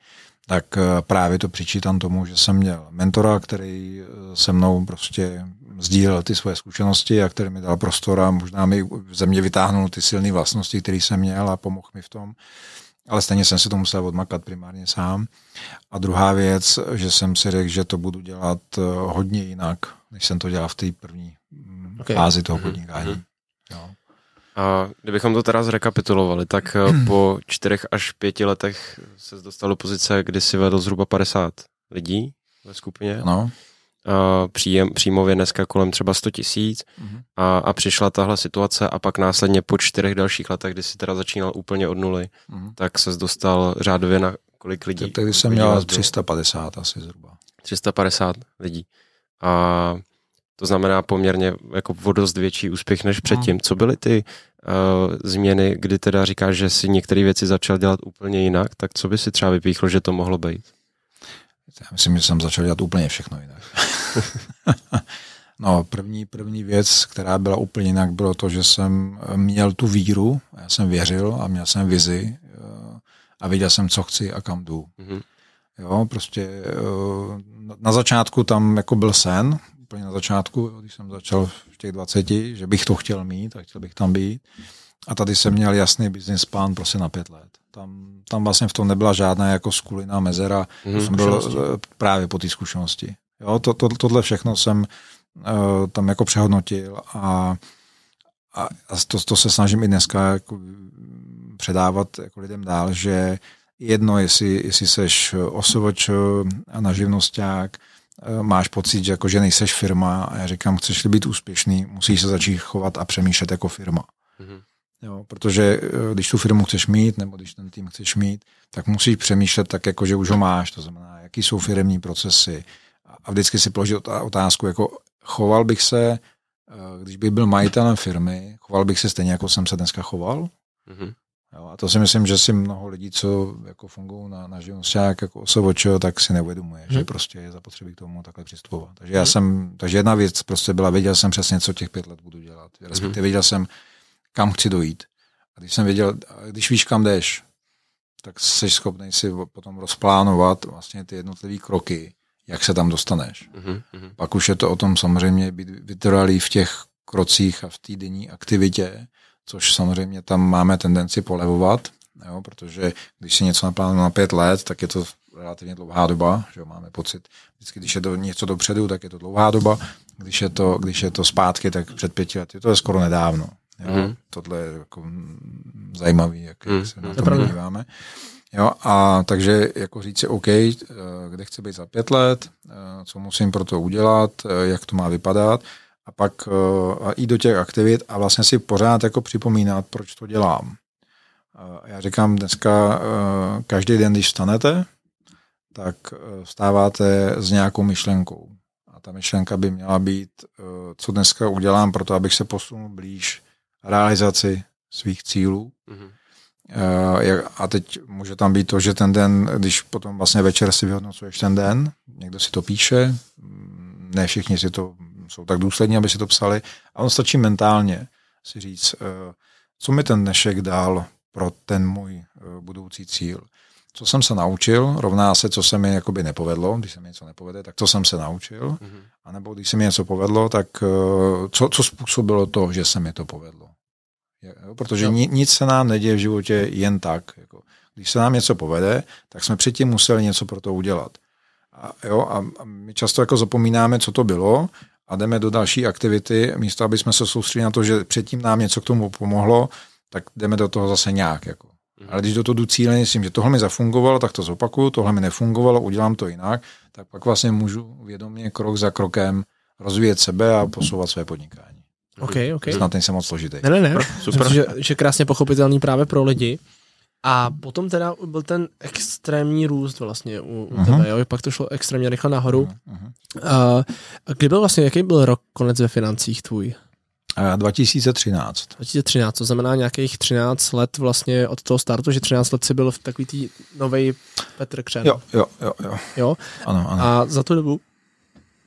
Speaker 2: tak eh, právě to přičítám tomu, že jsem měl mentora, který eh, se mnou prostě sdílel ty svoje zkušenosti a který mi dal prostor a možná mi ze mě vytáhnul ty silné vlastnosti, které jsem měl a pomohl mi v tom. Ale stejně jsem si to musel odmakat primárně sám. A druhá věc, že jsem si řekl, že to budu dělat eh, hodně jinak, než jsem to dělal v té první mm, okay. fázi toho podnikání. Mhm, mm-hmm. Jo.
Speaker 1: A kdybychom to teda zrekapitulovali, tak eh, hmm. po čtyřech až pěti letech se dostal do pozice, kdy si vedl zhruba 50 lidí ve skupině. No příjem, příjmově dneska kolem třeba 100 tisíc mhm. a, a přišla tahle situace a pak následně po čtyřech dalších letech, kdy si teda začínal úplně od nuly, mm tak se dostal řádově na kolik lidí?
Speaker 2: Tehdy jsem měl 350 asi zhruba.
Speaker 1: 350 lidí. A to znamená poměrně jako o dost větší úspěch než mhm. předtím. Co byly ty uh, změny, kdy teda říkáš, že si některé věci začal dělat úplně jinak, tak co by si třeba vypíchlo, že to mohlo být?
Speaker 2: Já myslím, že jsem začal dělat úplně všechno jinak. no, první, první věc, která byla úplně jinak, bylo to, že jsem eh, měl tu víru, já jsem věřil a měl jsem vizi eh, a viděl jsem, co chci a kam jdu. Mm-hmm. Jo, prostě eh, na začátku tam jako byl sen, úplně na začátku, když jsem začal v těch 20, že bych to chtěl mít a chtěl bych tam být. A tady jsem měl jasný business plán prostě na pět let tam, tam vlastně v tom nebyla žádná jako skulina, mezera, mm, jsem byl eh, právě po té zkušenosti. Jo, to, to, tohle všechno jsem uh, tam jako přehodnotil a, a, a to, to se snažím i dneska jako předávat jako lidem dál, že jedno, jestli, jestli seš osovač eh, a na živnosták, máš pocit, že, jako, že nejseš firma a já říkám, chceš-li být úspěšný, musíš se začít chovat a přemýšlet jako firma. Mm-hmm. Jo, protože eh, když tu firmu chceš mít, nebo když ten tým chceš mít, tak musíš přemýšlet tak, jako že už ho máš, to znamená, jaký jsou firmní procesy. A vždycky si položit otázku, jako choval bych se, eh, když bych byl majitelem firmy, choval bych se stejně, jako jsem se dneska choval? Mm-hmm. Jo, a to si myslím, že si mnoho lidí, co jako fungují na, na živnosták, jako osobočo, tak si neuvědomuje, hmm. že mhm. prostě je zapotřebí k tomu takhle přistupovat. Takže já hmm. jsem, takže jedna věc prostě byla, věděl jsem přesně, co těch pět let budu dělat. Mhm. Respektive hmm. věděl jsem, kam chci dojít. A když jsem věděl, když víš, kam jdeš, tak jsi schopný si potom rozplánovat vlastně ty jednotlivé kroky, jak se tam dostaneš. Mm-hmm. Pak už je to o tom samozřejmě být vytrvalý v těch krocích a v té denní aktivitě, což samozřejmě tam máme tendenci polevovat, jo, protože když si něco naplánujeme na pět let, tak je to relativně dlouhá doba, že jo, máme pocit, vždycky když je to něco dopředu, tak je to dlouhá doba, když je to, když je to zpátky, tak před pěti lety, to je skoro nedávno. Jo? Jako mm. Tohle je jako zajímavý, jak, mm. jak mhm. se na to díváme. Jo, a takže jako říct si, OK, eh, kde chci být za pět let, eh, co musím pro to udělat, eh, jak to má vypadat a pak a jít do těch aktivit a vlastně si pořád jako připomínat, proč to dělám. Já říkám dneska, každý den, když vstanete, tak vstáváte s nějakou myšlenkou. A ta myšlenka by měla být, co dneska udělám pro to, abych se posunul blíž realizaci svých cílů. Mm-hmm. A teď může tam být to, že ten den, když potom vlastně večer si vyhodnocuješ ten den, někdo si to píše, mm, ne všichni si to jsou tak důslední, aby si to psali, a on stačí mentálně si říct, eh, co mi ten dnešek dal pro ten můj eh, budoucí cíl. Co jsem se naučil, rovná se, co se mi jakoby nepovedlo, když se mi něco nepovede, tak co jsem se naučil, mm-hmm. anebo když se mi něco povedlo, tak co, co způsobilo to, že se mi to povedlo. Protože nic se nám neděje v životě jen tak. Jako, když se nám něco povede, tak jsme předtím museli něco pro to udělat. A, jo, a my často jako zapomínáme, co to bylo a jdeme do další aktivity, místo aby jsme se soustředili na to, že předtím nám něco k tomu pomohlo, tak jdeme do toho zase nějak. Jako. Mhm. Ale když do toho jdu cíleně s tím, že tohle mi zafungovalo, tak to zopakuju, tohle mi nefungovalo, udělám to jinak, tak pak vlastně můžu vědomě krok za krokem rozvíjet sebe a posouvat své podnikání.
Speaker 3: OK, OK. Snad nejsem moc složitý. Ne, ne, ne. Super. Myslím, že, že krásně pochopitelný právě pro lidi. A potom teda byl ten extrémní růst vlastně u, u uh-huh. tebe, jo? pak to šlo extrémně rychle nahoru. Uh-huh. Uh, kdy byl vlastně, jaký byl rok konec ve financích tvůj? Uh, 2013. 2013, to znamená nějakých 13 let vlastně od toho startu, že 13 let si byl v takový tý novej Petr Křen. Jo, jo, jo. Jo? jo? Ano, ano. A za tu dobu,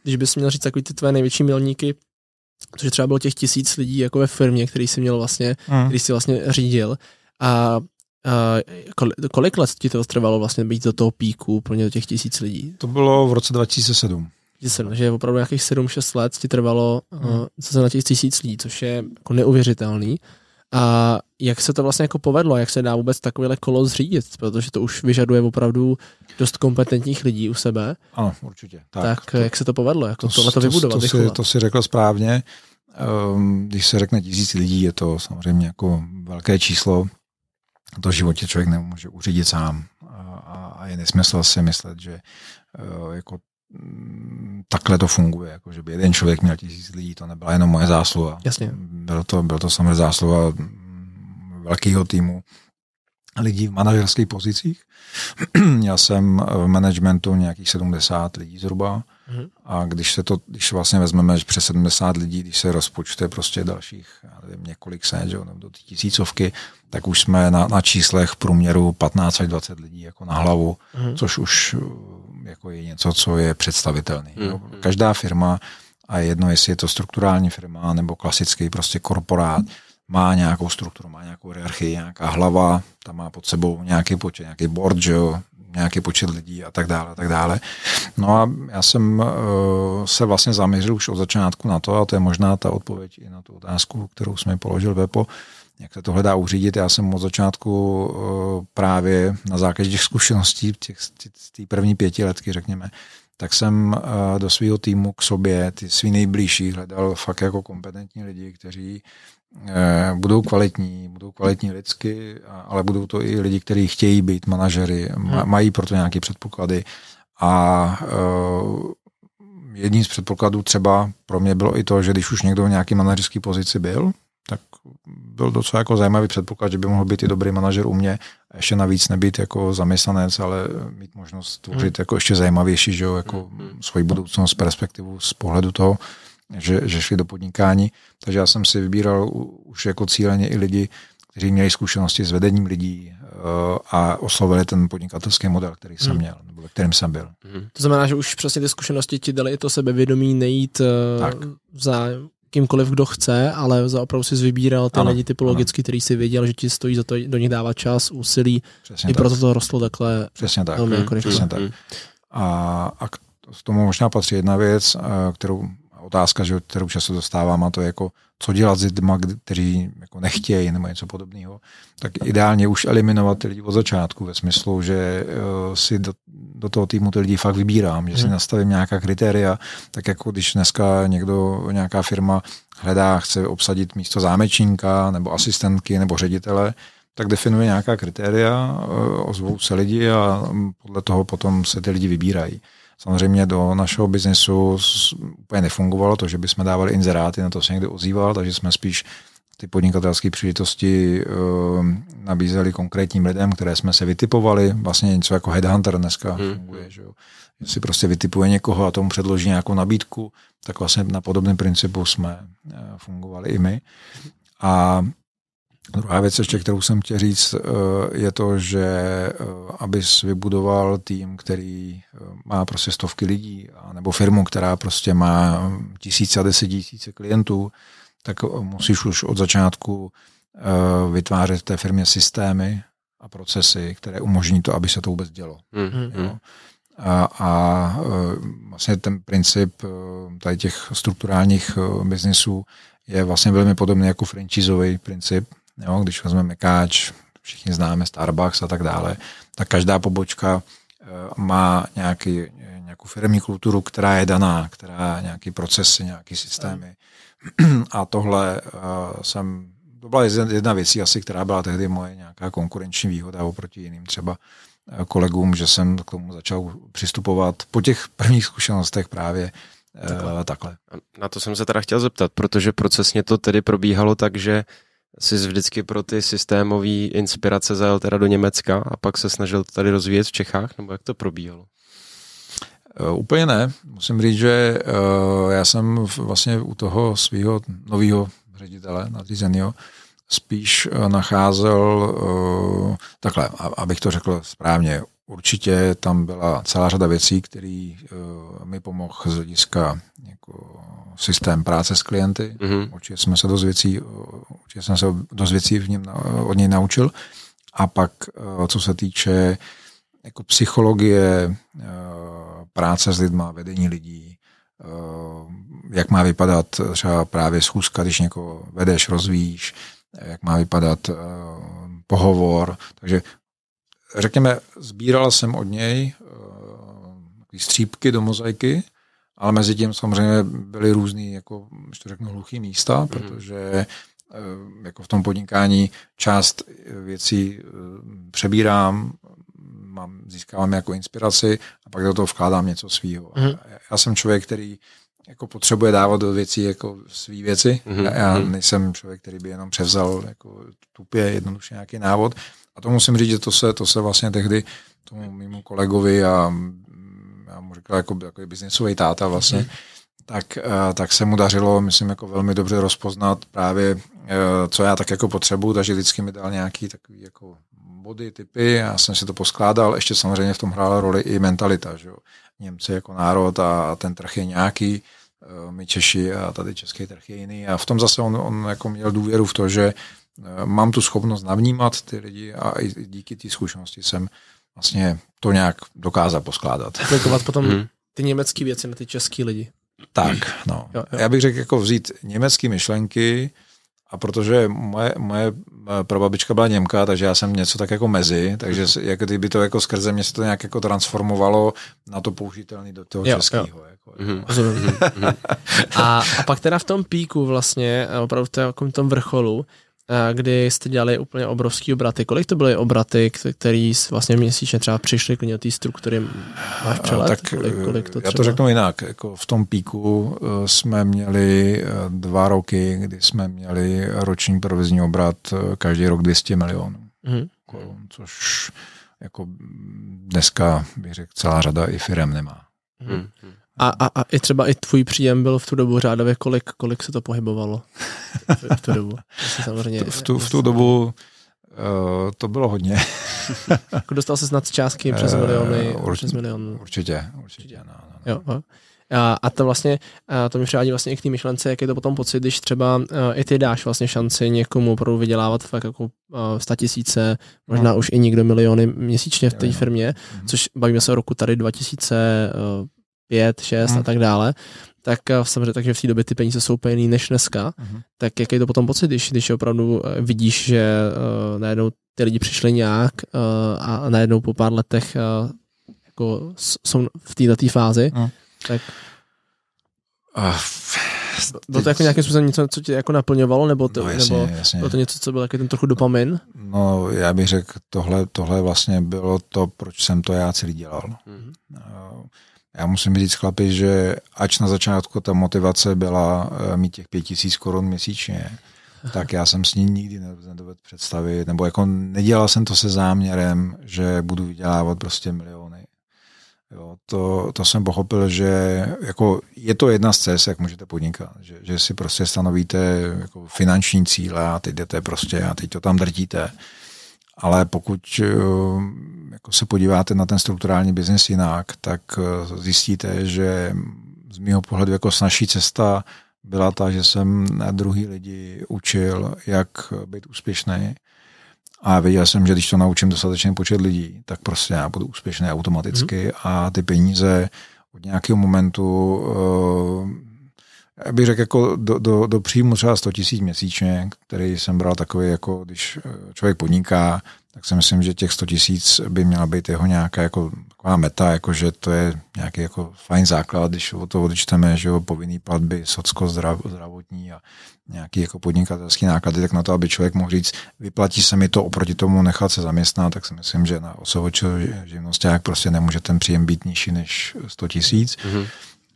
Speaker 3: když bys měl říct takový ty tvé největší milníky, což třeba bylo těch tisíc lidí jako ve firmě, který si měl vlastně, mm. který si vlastně řídil. A Uh, kolik let ti to trvalo vlastně být do toho píku úplně do těch tisíc lidí? To bylo v roce 2007. 2007, že opravdu nějakých 7-6 let ti trvalo hmm. uh, se na těch tisíc lidí, což je jako neuvěřitelný. A jak se to vlastně jako povedlo, jak se dá vůbec takovéhle kolo zřídit, protože to už vyžaduje opravdu dost kompetentních lidí u sebe. Ano, určitě. Tak, tak to, jak se to povedlo, jako to, tohle to vybudovat? To, to, si, to
Speaker 2: si řekl správně. Ehm, když se řekne tisíc lidí, je to samozřejmě jako velké číslo. To v životě člověk nemůže uřídit sám a, a je nesmysl si myslet, že eh, jako Mm, takhle to funguje, jako že by jeden člověk měl tisíc lidí, to nebyla jenom moje zásluha. Jasně. Bylo to, bylo to samozřejmě zásluha mm, velkého týmu lidí v manažerských pozicích. Já jsem v managementu nějakých 70 lidí zhruba mm-hmm. a když se to, když vlastně vezmeme že přes 70 lidí, když se rozpočte prostě dalších, já nevím, několik set, že, do tisícovky, tak už jsme na, na číslech průměru 15 až 20 lidí jako na hlavu, mm-hmm. což už jako je něco, co je představitelné. Mm. Mm-hmm. Každá firma, a jedno, jestli je to strukturální firma nebo klasický prostě korporát, má nějakou strukturu, má nějakou hierarchii, nějaká hlava, tam má pod sebou nějaký počet, nějaký board, že jo, nějaký počet lidí a tak dále, a tak dále. No a já jsem uh, se vlastně zaměřil už od začátku na to, a to je možná ta odpověď i na tu otázku, kterou jsme položil Vepo, jak se tohle dá uřídit. Já jsem od začátku eh, právě na základě těch zkušeností, těch, z té první letky, řekněme, tak jsem eh, do svého týmu k sobě, ty svý nejbližší, hledal fakt jako kompetentní lidi, kteří eh, budou kvalitní, budou kvalitní lidsky, ale budou to i lidi, kteří chtějí být manažery, hmm. mají proto nějaké předpoklady. A jedním z předpokladů třeba pro mě bylo i to, že když už někdo v nějaké manažerské pozici byl, byl docela jako zajímavý předpoklad, že by mohl být i dobrý manažer u mě, ještě navíc nebýt jako zaměstnanec, ale mít možnost tvořit hmm. jako ještě zajímavější, že jo, jako hmm. Hmm. svoji budoucnost, perspektivu z pohledu toho, že, že šli do podnikání. Takže já jsem si vybíral už jako cíleně i lidi, kteří měli zkušenosti s vedením lidí eh, a oslovili ten podnikatelský model, který jsem měl, nebo ve kterým jsem byl.
Speaker 3: To znamená, že už přesně ty zkušenosti ti dali to sebevědomí nejít eh, tak. za kýmkoliv, kdo chce, ale za opravdu si vybíral ty ano, lidi typologicky, ano. který si věděl, že ti stojí za to do nich dávat čas, úsilí. Přesně I tak. proto to rostlo takhle. Přesně tak. Velmi hmm, jako mm-hmm. přesně tak. Mm-hmm.
Speaker 2: A, a k tomu možná patří jedna věc, eh, kterou otázka, že, kterou často dostávám, a to je jako, co dělat s lidmi, kteří jako nechtějí nebo něco podobného, tak ideálně už eliminovat ty lidi od začátku ve smyslu, že uh, si do, do toho týmu ty lidi fakt vybírám, že si hmm. nastavím nějaká kritéria, tak jako když dneska někdo, nějaká firma hledá, chce obsadit místo zámečníka nebo asistentky nebo ředitele, tak definuje nějaká kritéria, eh, ozvou se lidi a mm, podle toho potom se ty lidi vybírají. Samozřejmě do našeho biznesu úplně nefungovalo to, že bychom dávali inzeráty, na to se někdo ozýval, takže jsme spíš ty podnikatelské příležitosti e, nabízeli konkrétním lidem, které jsme se vytipovali, vlastně něco jako headhunter dneska hmm. funguje, že jo. Že si prostě vytipuje někoho a tomu předloží nějakou nabídku, tak vlastně na podobném principu jsme eh, fungovali i my. A Druhá věc ještě, kterou jsem chtěl říct, eh, je to, že eh, abys vybudoval tým, který eh, má prostě stovky lidí, nebo firmu, která prostě má tisíce a deset tisíce klientů, tak musíš už od začátku vytvářet v té firmě systémy a procesy, které umožní to, aby se to vůbec dělo. Mm-hmm. Jo? A, a vlastně ten princip tady těch strukturálních biznisů je vlastně velmi podobný jako franchisový princip, Jo, když vezmeme Mekáč, všichni známe Starbucks a tak dále, tak každá pobočka eh, má nějaký, nějakou firmní kulturu, která je daná, která nějaký procesy, nějaký systémy. A tohle eh, jsem, to byla jedna věcí asi, která byla tehdy moje nějaká konkurenční výhoda oproti jiným třeba eh, kolegům, že jsem k tomu začal přistupovat po těch prvních zkušenostech právě takhle. takhle.
Speaker 1: Na to jsem se teda chtěl zeptat, protože procesně to tedy probíhalo tak, že jsi vždycky pro ty systémové inspirace zajel teda do Německa a pak se snažil to tady rozvíjet v Čechách, nebo jak to probíhalo?
Speaker 2: Eh, úplně ne. Musím říct, že eh, já jsem vlastně u toho svého nového ředitele nadřízeného spíš eh, nacházel takhle, abych to řekl správně, Určitě tam byla celá řada věcí, který uh, mi pomohl z hlediska jako systém práce s klienty. Mm-hmm. Určitě jsem se dost věcí, určitě jsem se dost věcí v něm, od něj naučil. A pak, uh, co se týče jako psychologie, eh, práce s lidma, vedení lidí, jak má vypadat třeba právě schůzka, když někoho vedeš, rozvíjíš, jak má vypadat pohovor. Takže řekněme, sbíral jsem od něj eh, střípky do mozaiky, ale mezi tím samozřejmě byly různý, jako, to řeknu, hluchý místa, mhm. protože eh, jako v tom podnikání část eh, věcí přebírám, mám, získávám jako inspiraci a pak do toho vkládám něco svýho. Mm. Já jsem člověk, který jako potřebuje dávat do věcí jako svý věci. Mm-hmm. Já, já mhm. nejsem člověk, který by jenom převzal jako tupě jednoduše nějaký návod to musím říct, že to se, to se vlastně tehdy tomu mému kolegovi a já mu říkal jako takový biznisový táta vlastně, mm. tak, eh, tak se mu dařilo, myslím, jako velmi dobře rozpoznat právě, eh, co já tak jako potřebuju, takže vždycky mi dal nějaký takový jako body, typy, já jsem si to poskládal, ještě samozřejmě v tom hrála roli i mentalita, že jo. Němci jako národ a ten trh je nějaký, eh, my Češi a tady český trh je jiný a v tom zase on, on jako měl důvěru v to, že Eh, mám tu schopnost navnímat
Speaker 3: ty lidi a
Speaker 2: i díky té zkušenosti jsem vlastně to nějak dokázal poskládat.
Speaker 3: Aplikovat potom hmm. ty německé věci na ty české lidi. Tak, no. Jo, jo. Já bych řekl, jako
Speaker 2: vzít německé myšlenky, a protože moje, moje eh, prababička byla Němka, takže já jsem něco tak jako mezi, takže mhm. jak kdyby to jako skrze mě se to nějak jako transformovalo na to použitelný do toho českého. Jako, mm-hmm. a,
Speaker 3: a pak teda v tom píku vlastně, eh, opravdu v tom vrcholu, Eh, kdy jste dělali úplně obrovský obraty. Kolik to byly obraty, které vlastně měsíčně třeba přišly k té struktury máš přelet? Eh, tak kolik, eh, kolik to třeba? Já to řeknu jinak. Jako
Speaker 2: v tom píku jsme měli dva roky, kdy jsme měli roční provizní obrat každý rok 200 milionů mm-hmm. korun, což jako dneska bych řekl celá řada i firem nemá. Hmm.
Speaker 3: A, a, a i třeba i tvůj příjem byl v tu dobu řádově kolik, kolik se to pohybovalo v, tu dobu? Samozřejmě, v, tu, v tu dobu Uh, to bylo hodně. Jako dostal se snad z částky eh, přes miliony? Uh, urč, přes milion. Určitě, určitě. No, no, no. Jo, jo. A, a to vlastně, a to mi přivádí vlastně i k té myšlence, jak je to potom pocit, když třeba uh, i ty dáš vlastně šanci někomu opravdu vydělávat fakt jako uh, tisíce, možná no. už i někdo miliony měsíčně v té firmě, mm-hmm. což bavíme se o roku tady 2000, uh, 5, 6 hmm. a mhm. tak dále, tak eh, samozřejmě takže v té době ty peníze jsou úplně než dneska, hmm. tak jaký je to potom pocit, když, když opravdu eh, vidíš, že uh, najednou ty lidi přišli nějak uh, a najednou po pár letech uh, jako jsou v této fázi, hmm. tak...
Speaker 1: Uh. Bylo to jako
Speaker 3: nějakým způsobem něco, co tě jako naplňovalo, nebo to, no, jasně, nebo jasně. bylo to něco, co byl jako ten trochu dopamin?
Speaker 2: No, já bych řekl, tohle, tohle vlastně bylo to, proč jsem to já celý dělal. Mm-hmm. Já musím říct chlapi, že ač na začátku ta motivace byla eh, mít těch pět tisíc korun měsíčně, tak já jsem s ní nikdy nedovedl představit, nebo jako nedělal jsem to se záměrem, že budu vydělávat prostě miliony. Jo, to, to jsem pochopil, že jako je to jedna z cest, jak můžete podnikat, že, že si prostě stanovíte jako finanční cíle a teď jdete prostě a teď to tam drtíte ale pokud eh, jako se podíváte na ten strukturální biznis jinak, tak eh, zjistíte, že z mého pohledu jako snažší cesta byla ta, že jsem druhý lidi učil, jak být úspěšný. A věděl jsem, že když to naučím dostatečný počet lidí, tak prostě já budu úspěšný automaticky mm. a ty peníze od nějakého momentu eh, bych řekl, jako do, do, do příjmu třeba 100 tisíc měsíčně, který jsem bral takový, jako když eh, člověk podniká, tak si myslím, že těch 100 tisíc by měla být jeho nějaká jako, taková meta, jako že to je nějaký jako fajn základ, když o to odečteme, že jo, povinný platby, socko zdrav, zdravotní a nějaký jako podnikatelský náklady, tak na to, aby člověk mohl říct, vyplatí se mi to oproti tomu nechat se zaměstnat, tak si myslím, že na osoboče živnosti jak prostě nemůže ten příjem být nižší než 100 tisíc. Mm-hmm.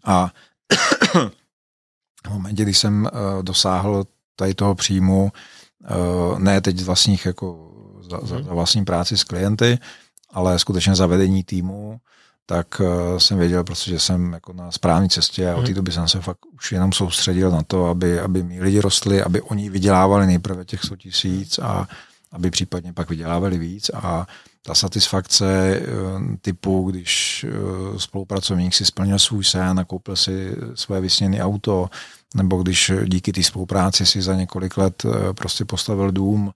Speaker 2: A v momentě, kdy jsem eh, dosáhl tady toho příjmu, eh, ne teď vlastních jako za, za, mhm. za vlastní práci s klienty, ale skutečně za vedení týmu, tak eh, jsem věděl prostě, že jsem jako na správné cestě a od mhm. té doby jsem se fakt už jenom soustředil na to, aby, aby mý lidi rostli, aby oni vydělávali nejprve těch 100 tisíc a aby případně pak vydělávali víc a ta satisfakce eh, typu, když eh, spolupracovník si splnil svůj sen a koupil si své vysněné auto, nebo když eh, díky té spolupráci si za několik let prostě postavil dům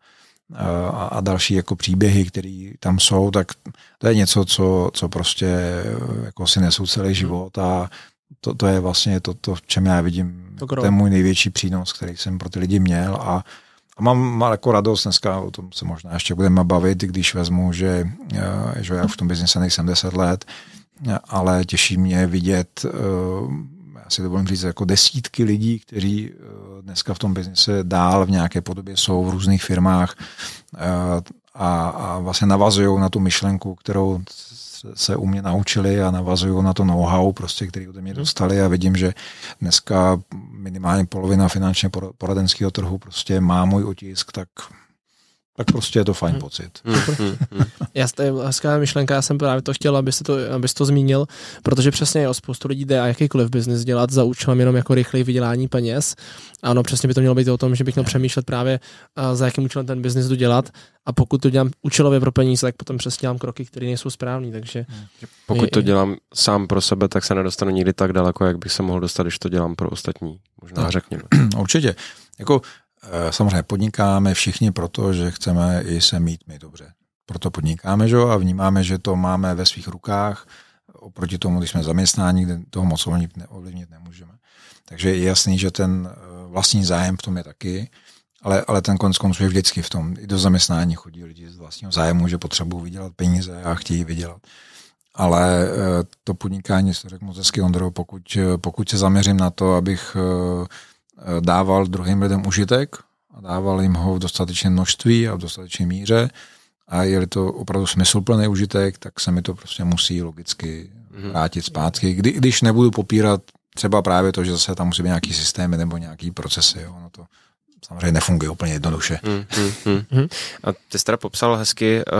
Speaker 2: a, další jako příběhy, které tam jsou, tak to je něco, co, co prostě jako si nesou celý hmm. život a to, to je vlastně to, to v čem já vidím, to, to je můj největší přínos, který jsem pro ty lidi měl a a mám, jako radost dneska, o tom se možná ještě budeme bavit, když vezmu, že, eh, že já v tom biznise nejsem 10 let, ale těší mě vidět, eh, já si dovolím říct, jako desítky lidí, kteří eh, dneska v tom biznise dál v nějaké podobě jsou v různých firmách a, a vlastně navazují na tu myšlenku, kterou se u mě naučili a navazují na to know-how, prostě, který ode mě mhm. dostali a vidím, že dneska minimálně polovina finančně poradenského trhu prostě má můj otisk, tak tak prostě je to fajn hmm. pocit. Hm, hm, hm.
Speaker 3: Já, to je hezká myšlenka, já jsem právě to chtěl, abyste to, abyste to zmínil, protože přesně o spoustu lidí jde a jakýkoliv biznis dělat za účelem jenom jako rychlé vydělání peněz. Ano, přesně by to mělo být o tom, že bych měl přemýšlet právě, za jakým účelem ten biznis jdu dělat a pokud to dělám účelově pro peníze, tak potom přesně dělám kroky, které nejsou správné. Takže hmm. pokud to
Speaker 1: dělám sám pro sebe, tak se nedostanu nikdy tak daleko, jak bych se mohl dostat, když to dělám pro ostatní. Možná řekněme.
Speaker 2: Určitě. Jako Eh, samozřejmě podnikáme všichni proto, že chceme i se mít my dobře. Proto podnikáme že? a vnímáme, že to máme ve svých rukách, oproti tomu, když jsme zaměstnáni, kde toho moc ovlivnit nemůžeme. Takže je jasný, že ten eh, vlastní zájem v tom je taky, ale, ale ten konec konců je vždycky v tom. I do zaměstnání chodí lidi z vlastního zájmu, že potřebují vydělat peníze a chtějí vydělat. Ale eh, to podnikání, to řeknu moc hezky Ondro, pokud, pokud se zaměřím na to, abych Eh, dával druhým lidem užitek a dával jim ho v dostatečném množství a v dostatečné míře a je to opravdu smysluplný užitek, tak se mi to prostě musí logicky mhm. vrátit zpátky. Kdy, když nebudu popírat třeba právě to, že zase tam musí být nějaký systémy nebo nějaký procesy, jo, no to samozřejmě nefunguje úplně jednoduše.
Speaker 1: Hmm, hmm, hmm. A ty jsi teda popsal hezky uh,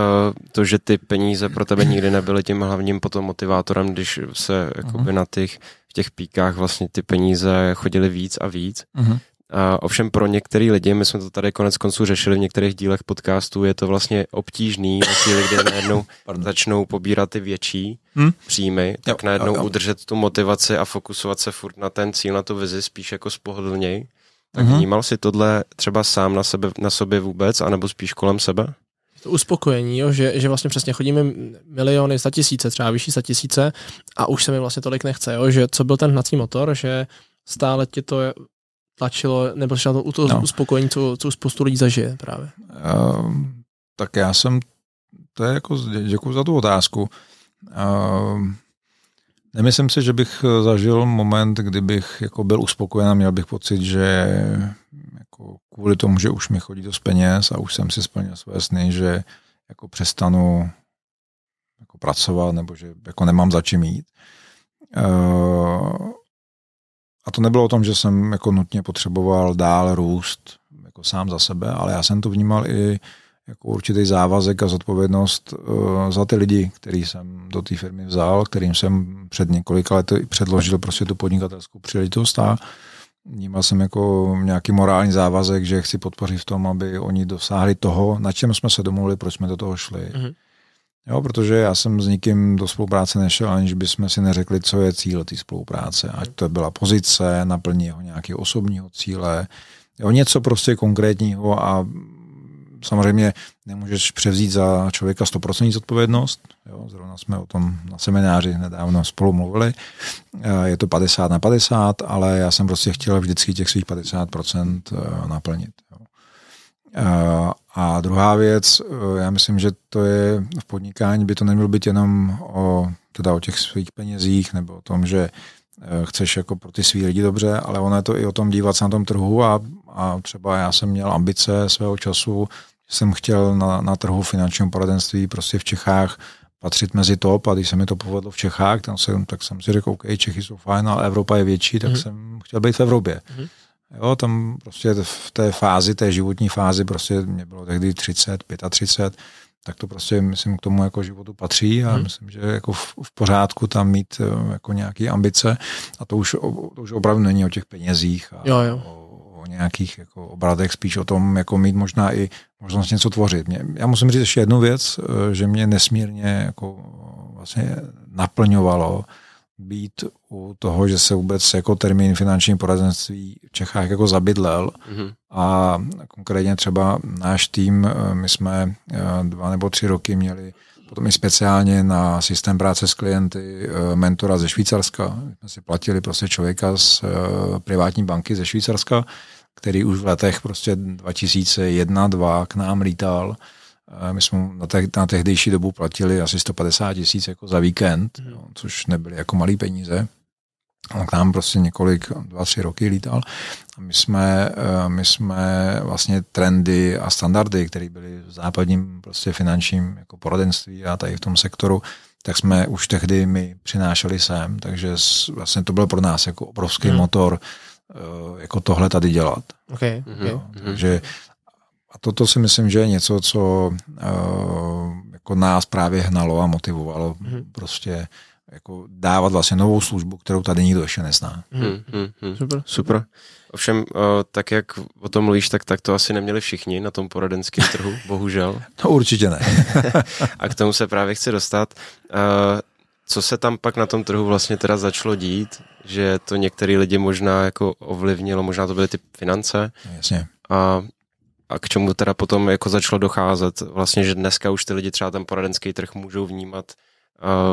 Speaker 1: to, že ty peníze pro tebe nikdy nebyly tím hlavním potom motivátorem, když se jakoby, na těch těch píkách vlastně ty peníze chodily víc a víc. Mm-hmm. A ovšem pro některé lidi, my jsme to tady konec konců řešili v některých dílech podcastů, je to vlastně obtížný, vlastně lidé najednou Pardon. začnou pobírat ty větší hmm? příjmy, tak jo, najednou jo, jo. udržet tu motivaci a fokusovat se furt na ten cíl, na tu vizi, spíš jako spohodlněji. Tak mm-hmm. vnímal si tohle třeba sám na, sebe, na sobě vůbec, anebo spíš kolem sebe?
Speaker 3: to uspokojení, jo? Že, že vlastně přesně chodíme miliony, sta tisíce, třeba vyšší sta tisíce a už se mi vlastně tolik nechce, jo? že co byl ten hnací motor, že stále ti to tlačilo, nebo třeba to, to no. uspokojení, co, co spoustu lidí zažije právě.
Speaker 2: Uh, tak já jsem, to je jako, děkuji za tu otázku. Uh, Nemyslím si, že bych eh, zažil moment, kdybych jako byl uspokojen a měl bych pocit, že jako kvůli tomu, že už mi chodí dost peněz a už jsem si splnil své sny, že jako přestanu jako pracovat nebo že jako nemám za čím jít. Eh, a to nebylo o tom, že jsem jako nutně potřeboval dál růst jako sám za sebe, ale já jsem to vnímal i jako určitý závazek a zodpovědnost uh, za ty lidi, který jsem do té firmy vzal, kterým jsem před několika lety předložil prostě tu podnikatelskou příležitost a uh, Vnímal jsem jako nějaký morální závazek, že chci podpořit v tom, aby oni dosáhli toho, na čem jsme se domluvili, proč jsme do toho šli. Mm-hmm. Jo, protože já jsem s nikým do spolupráce nešel, aniž bychom si neřekli, co je cíl té spolupráce. Mhm. Ať to byla pozice, naplní jeho nějakého osobního cíle, jo, něco prostě konkrétního a samozřejmě nemůžeš převzít za člověka 100% zodpovědnost. Jo, zrovna jsme o tom na semináři nedávno spolu mluvili. E, je to 50 na 50, ale já jsem prostě chtěl vždycky těch svých 50% e, naplnit. Jo. E, a druhá věc, já myslím, že to je v podnikání, by to nemělo být jenom o, teda o těch svých penězích nebo o tom, že chceš jako pro ty svý lidi dobře, ale ono je to i o tom dívat se na tom trhu a, a třeba já jsem měl ambice svého času jsem chtěl na, na trhu finančního poradenství prostě v Čechách patřit mezi top a když se mi to povedlo v Čechách, tam jsem, tak jsem si řekl, OK, Čechy jsou fajn, ale Evropa je větší, tak mm. jsem chtěl být v Evropě. Mm. Jo, tam prostě v té fázi, té životní fázi, prostě mě bylo tehdy 30, 35, tak to prostě, myslím, k tomu jako životu patří a hmm. myslím, že jako v, v pořádku tam mít eh, jako nějaké ambice a to už, to už opravdu není o těch penězích a jo, jo. o nějakých jako obratech, spíš o tom jako mít možná i možnost něco tvořit. Mě, já musím říct ještě jednu věc, eh, že mě nesmírně jako eh, vlastně naplňovalo být u toho, že se vůbec jako termín finanční poradenství v Čechách jako zabydlel mm-hmm. a konkrétně třeba náš tým, eh, my jsme dva nebo tři roky měli potom i speciálně na systém práce s klienty mentora ze Švýcarska. My jsme si platili prostě člověka z privátní banky ze Švýcarska, který už v letech prostě 2001 2 k nám lítal. My jsme na, te, na tehdejší dobu platili asi 150 tisíc jako za víkend, hmm. jo, což nebyly jako malé peníze. On k nám prostě několik, dva, tři roky lítal. A my jsme, eh, my jsme vlastně trendy a standardy, které byly v západním prostě finančním jako poradenství a tady v tom sektoru, tak jsme už tehdy my přinášeli sem, takže vlastně to byl pro nás jako obrovský hmm. motor Eh, jako tohle tady dělat. Okay, okay. Mhm, jo, mhm. takže a toto si myslím, že je něco, co uh, jako nás právě hnalo a motivovalo mm-hmm. prostě jako dávat vlastně novou službu, kterou tady nikdo ještě nezná.
Speaker 3: Mm-hmm. Mm, mm. Super.
Speaker 2: Super.
Speaker 1: Ovšem, uh, tak jak o tom mluvíš, tak, tak to asi neměli všichni na tom poradenském trhu, bohužel. no určitě ne. a k tomu se právě chci dostat. Uh, co se tam pak na tom trhu vlastně teda začalo dít, že to některý lidi možná jako ovlivnilo, možná to byly ty finance. No, jasně. A, a k čemu teda potom jako začalo docházet? Vlastně, že dneska už ty lidi třeba ten poradenský trh můžou vnímat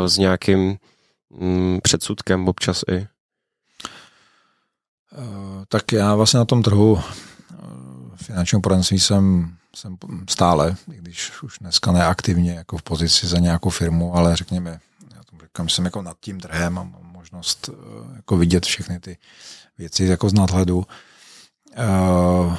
Speaker 1: uh, s nějakým mm, předsudkem občas i.
Speaker 2: Uh, tak já vlastně na tom trhu uh, finančního poradenství jsem jsem stále, i když už dneska neaktivně jako v pozici za nějakou firmu, ale řekněme kam jsem jako nad tím trhem a mám možnost eh, jako vidět všechny ty věci jako z nadhledu. Eh,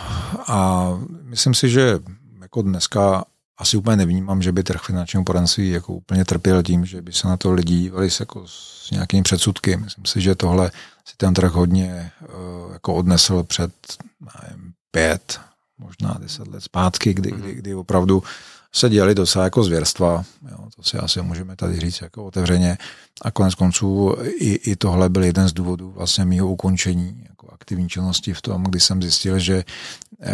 Speaker 2: a myslím si, že jako dneska asi úplně nevnímám, že by trh finančního poradenství jako úplně trpěl tím, že by se na to lidi dívali s, jako s nějakými předsudky. Myslím si, že tohle si ten trh hodně eh, jako odnesl před nevím, pět, možná deset let zpátky, kdy, kdy, mhm. kdy opravdu se děly docela jako zvěrstva, jo, to si asi můžeme tady říct jako otevřeně. A konec konců i, i tohle byl jeden z důvodů vlastně mého ukončení jako aktivní činnosti v tom, kdy jsem zjistil, že eh,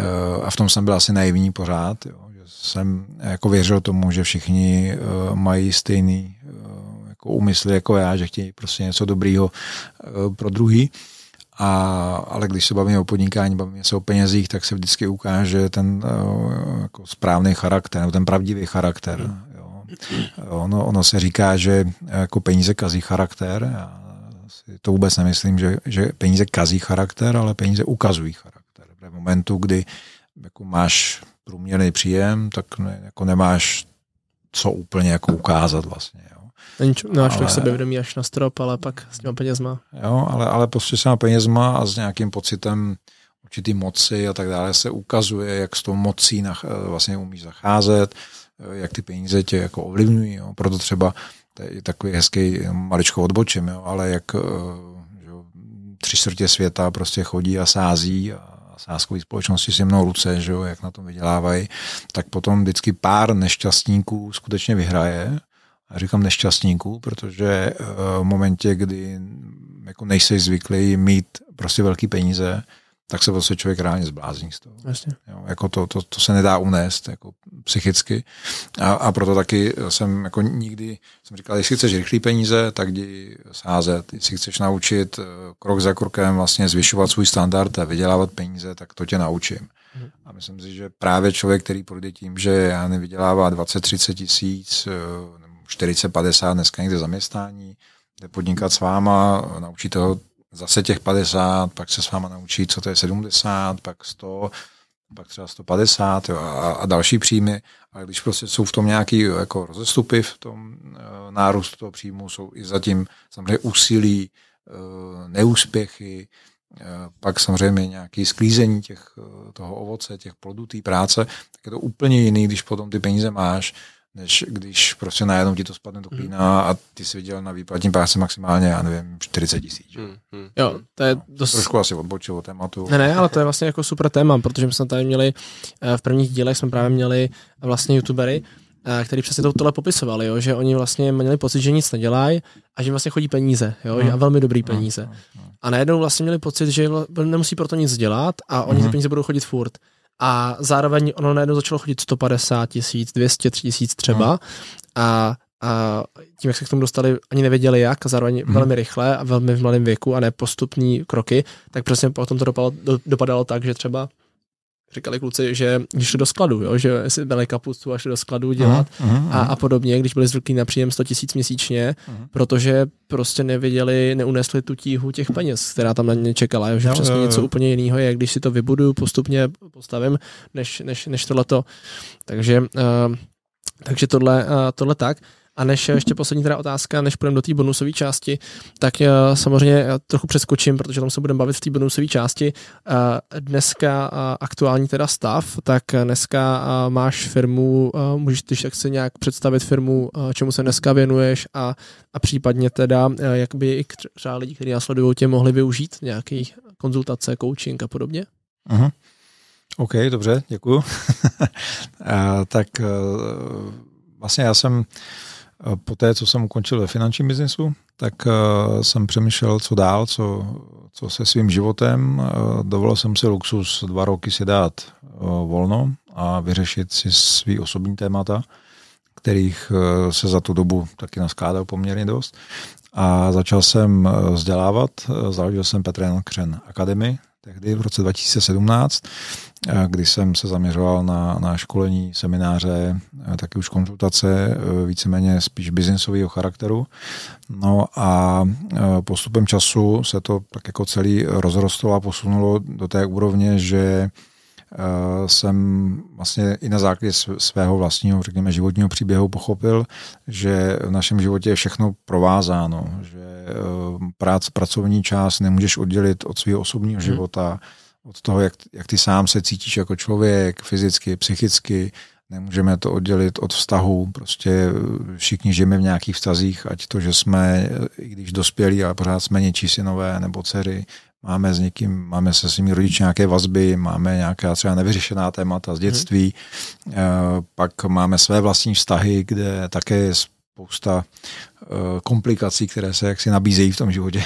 Speaker 2: a v tom jsem byl asi naivní pořád, jo, že jsem jako věřil tomu, že všichni eh, mají stejný eh, jako úmysly jako já, že chtějí prostě něco dobrýho pro druhý. A, ale když se bavíme o podnikání, bavíme se o penězích, tak se vždycky ukáže ten eh, jako správný charakter, nebo ten pravdivý charakter. Hmm. Jo. Ono, ono se říká, že jako peníze kazí charakter. Já si to vůbec nemyslím, že, že peníze kazí charakter, ale peníze ukazují charakter. V momentu, kdy jako máš průměrný příjem, tak ne, jako nemáš co úplně jako ukázat vlastně.
Speaker 3: Není č- náš no, ale... sebevědomí až na strop, ale pak s těma penězma.
Speaker 2: Jo, ale, ale prostě s těma penězma a s nějakým pocitem určitý moci a tak dále se ukazuje, jak s tou mocí na, vlastně umíš zacházet, jak ty peníze tě jako ovlivňují. Jo. Proto třeba to je takový hezký maličko odbočím, jo, ale jak eh, jo, tři čtvrtě světa prostě chodí a sází a sázkové společnosti si mnou ruce, že jo, jak na tom vydělávají, tak potom vždycky pár nešťastníků skutečně vyhraje říkám nešťastníků, protože eh, v momentě, kdy jako nejsi zvyklý mít prostě velký peníze, tak se vlastně člověk reálně zblázní z toho. Jasně. Jo, jako to, to, to, se nedá unést jako psychicky a, a, proto taky jsem jako nikdy, jsem říkal, jestli chceš rychlý peníze, tak jdi sázet, jestli chceš naučit eh, krok za krokem vlastně zvyšovat svůj standard a vydělávat peníze, tak to tě naučím. Mhm. A myslím si, že právě člověk, který projde tím, že já nevydělává 20-30 tisíc eh, 40-50 dneska někde zaměstnání, jde podnikat s váma, naučí toho zase těch 50, pak se s váma naučí, co to je 70, pak 100, pak třeba 150 jo, a, a další příjmy, ale když prostě jsou v tom nějaký jako rozestupy v tom e, nárůstu toho příjmu, jsou i zatím samozřejmě úsilí, e, neúspěchy, e, pak samozřejmě nějaké sklízení těch, toho ovoce, těch plodů, té práce, tak je to úplně jiný, když potom ty peníze máš, než když prostě najednou ti to spadne do hmm. klína a ty jsi viděl na výplatní pásce maximálně, já nevím, 40 tisíc. Hmm, hmm. Jo, to je no, dost... Trošku asi odbočilo tématu. Ne, ne, ale to je
Speaker 3: vlastně jako super téma, protože my jsme tady měli, eh, v prvních dílech jsme právě měli eh, vlastně youtubery, eh, který přesně tohle popisovali, jo, že oni vlastně měli pocit, že nic nedělají a že vlastně chodí peníze, jo, mm. a hmm. velmi dobrý hmm. peníze. Mm. A najednou vlastně měli pocit, že nemusí to nic dělat a oni mm. ty peníze budou chodit furt. A zároveň ono najednou začalo chodit 150 tisíc, 200 tisíc třeba. Hmm. A a tím, jak se k tomu dostali, ani nevěděli jak, a zároveň hmm. velmi rychle a velmi v malém věku a nepostupní kroky, tak přesně potom to dopadalo, do, dopadalo tak, že třeba říkali kluci, že když šli do skladu, jo, že si byli kapustu a šli do skladu dělat uh, uh, uh. A, a podobně, když byli zvyklí na příjem 100 tisíc měsíčně, uh. protože prostě neviděli, neunesli tu tíhu těch peněz, která tam na ně čekala, jo, že no, přesně jo, jo. něco úplně jiného je, když si to vybuduju, postupně postavím, než, než, než tohleto. Takže, uh, takže tohle, uh, tohle tak. A než eh, ještě poslední teda otázka, než půjdeme do té bonusové části, tak eh, samozřejmě já eh, trochu přeskočím, protože tam se budeme bavit v té bonusové části. Dneska aktuální teda stav, tak dneska máš firmu, můžeš ty tak se nějak představit firmu, čemu se dneska věnuješ a, a případně teda, jak by i třeba lidi, kteří nás sledují, tě mohli využít, nějaký konzultace, coaching a podobně?
Speaker 2: Aha. Mhm. OK, dobře, děkuju. tak vlastně já jsem po té, co jsem ukončil ve finančním biznesu, tak eh, jsem přemýšlel, co dál, co, co se svým životem. Eh, dovolil jsem si luxus dva roky si dát eh, volno a vyřešit si svý osobní témata, kterých se za tu dobu taky naskládal poměrně dost. A začal jsem vzdělávat, založil jsem Petr Jan Křen Academy, tehdy v roce 2017, eh, kdy jsem se zaměřoval na, na školení, semináře, eh, taky už konzultace, eh, víceméně spíš biznisového charakteru. No a postupem času se to tak jako celý rozrostlo a posunulo do té úrovně, že Eh, jsem vlastně i na základě svého vlastního, řekněme, životního příběhu pochopil, že v našem životě je všechno provázáno, že eh, práce, pracovní čas nemůžeš oddělit od svého osobního mhm. života, hmm. od toho, jak, jak ty sám se cítíš jako člověk, fyzicky, psychicky, Nemůžeme to oddělit od vztahu. Prostě eh, všichni žijeme v nějakých vztazích, ať to, že jsme, i když dospělí, ale pořád jsme něčí synové nebo dcery, máme s někým, máme se svými rodiči nějaké vazby, máme nějaká třeba nevyřešená témata z mhm. dětství, hmm. pak máme své vlastní vztahy, kde také je spousta eh, komplikací, které se jaksi nabízejí v tom životě,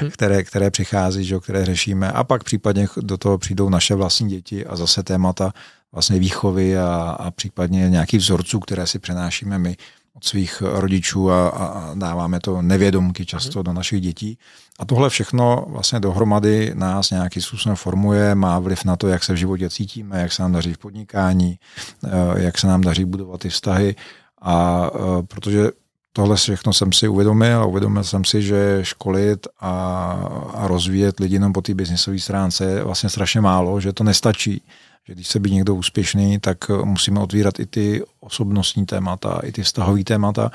Speaker 2: mhm. které, které přichází, že, které řešíme. A pak případně do toho přijdou naše vlastní děti a zase témata vlastně výchovy a, a případně nějakých vzorců, které si přenášíme my od svých eh, rodičů a, a dáváme to nevědomky často mhm. do našich dětí. A tohle všechno vlastně dohromady nás nějakým způsobem formuje, má vliv na to, jak se v životě cítíme, jak se nám daří v podnikání, eh, jak se nám daří budovat ty vztahy. A eh, protože tohle všechno jsem si uvědomil a uvědomil jsem si, že školit a, a rozvíjet lidi jenom po té biznisové stránce je vlastně strašně málo, že to nestačí. Že když se být někdo úspěšný, tak eh, musíme otvírat i ty osobnostní témata, i ty vztahové témata.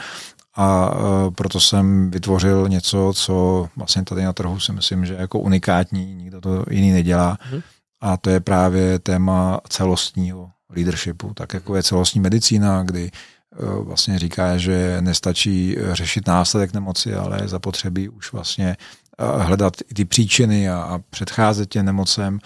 Speaker 2: A eh, proto jsem vytvořil něco, co vlastně tady na trhu si myslím, že jako unikátní, nikdo to jiný nedělá. Mhm. A to je právě téma celostního leadershipu. Tak jako je celostní medicína, kdy Eh, vlastně říká, že nestačí eh, řešit následek nemoci, ale je zapotřebí už vlastně eh, hledat i ty příčiny a, předcházet těm nemocem,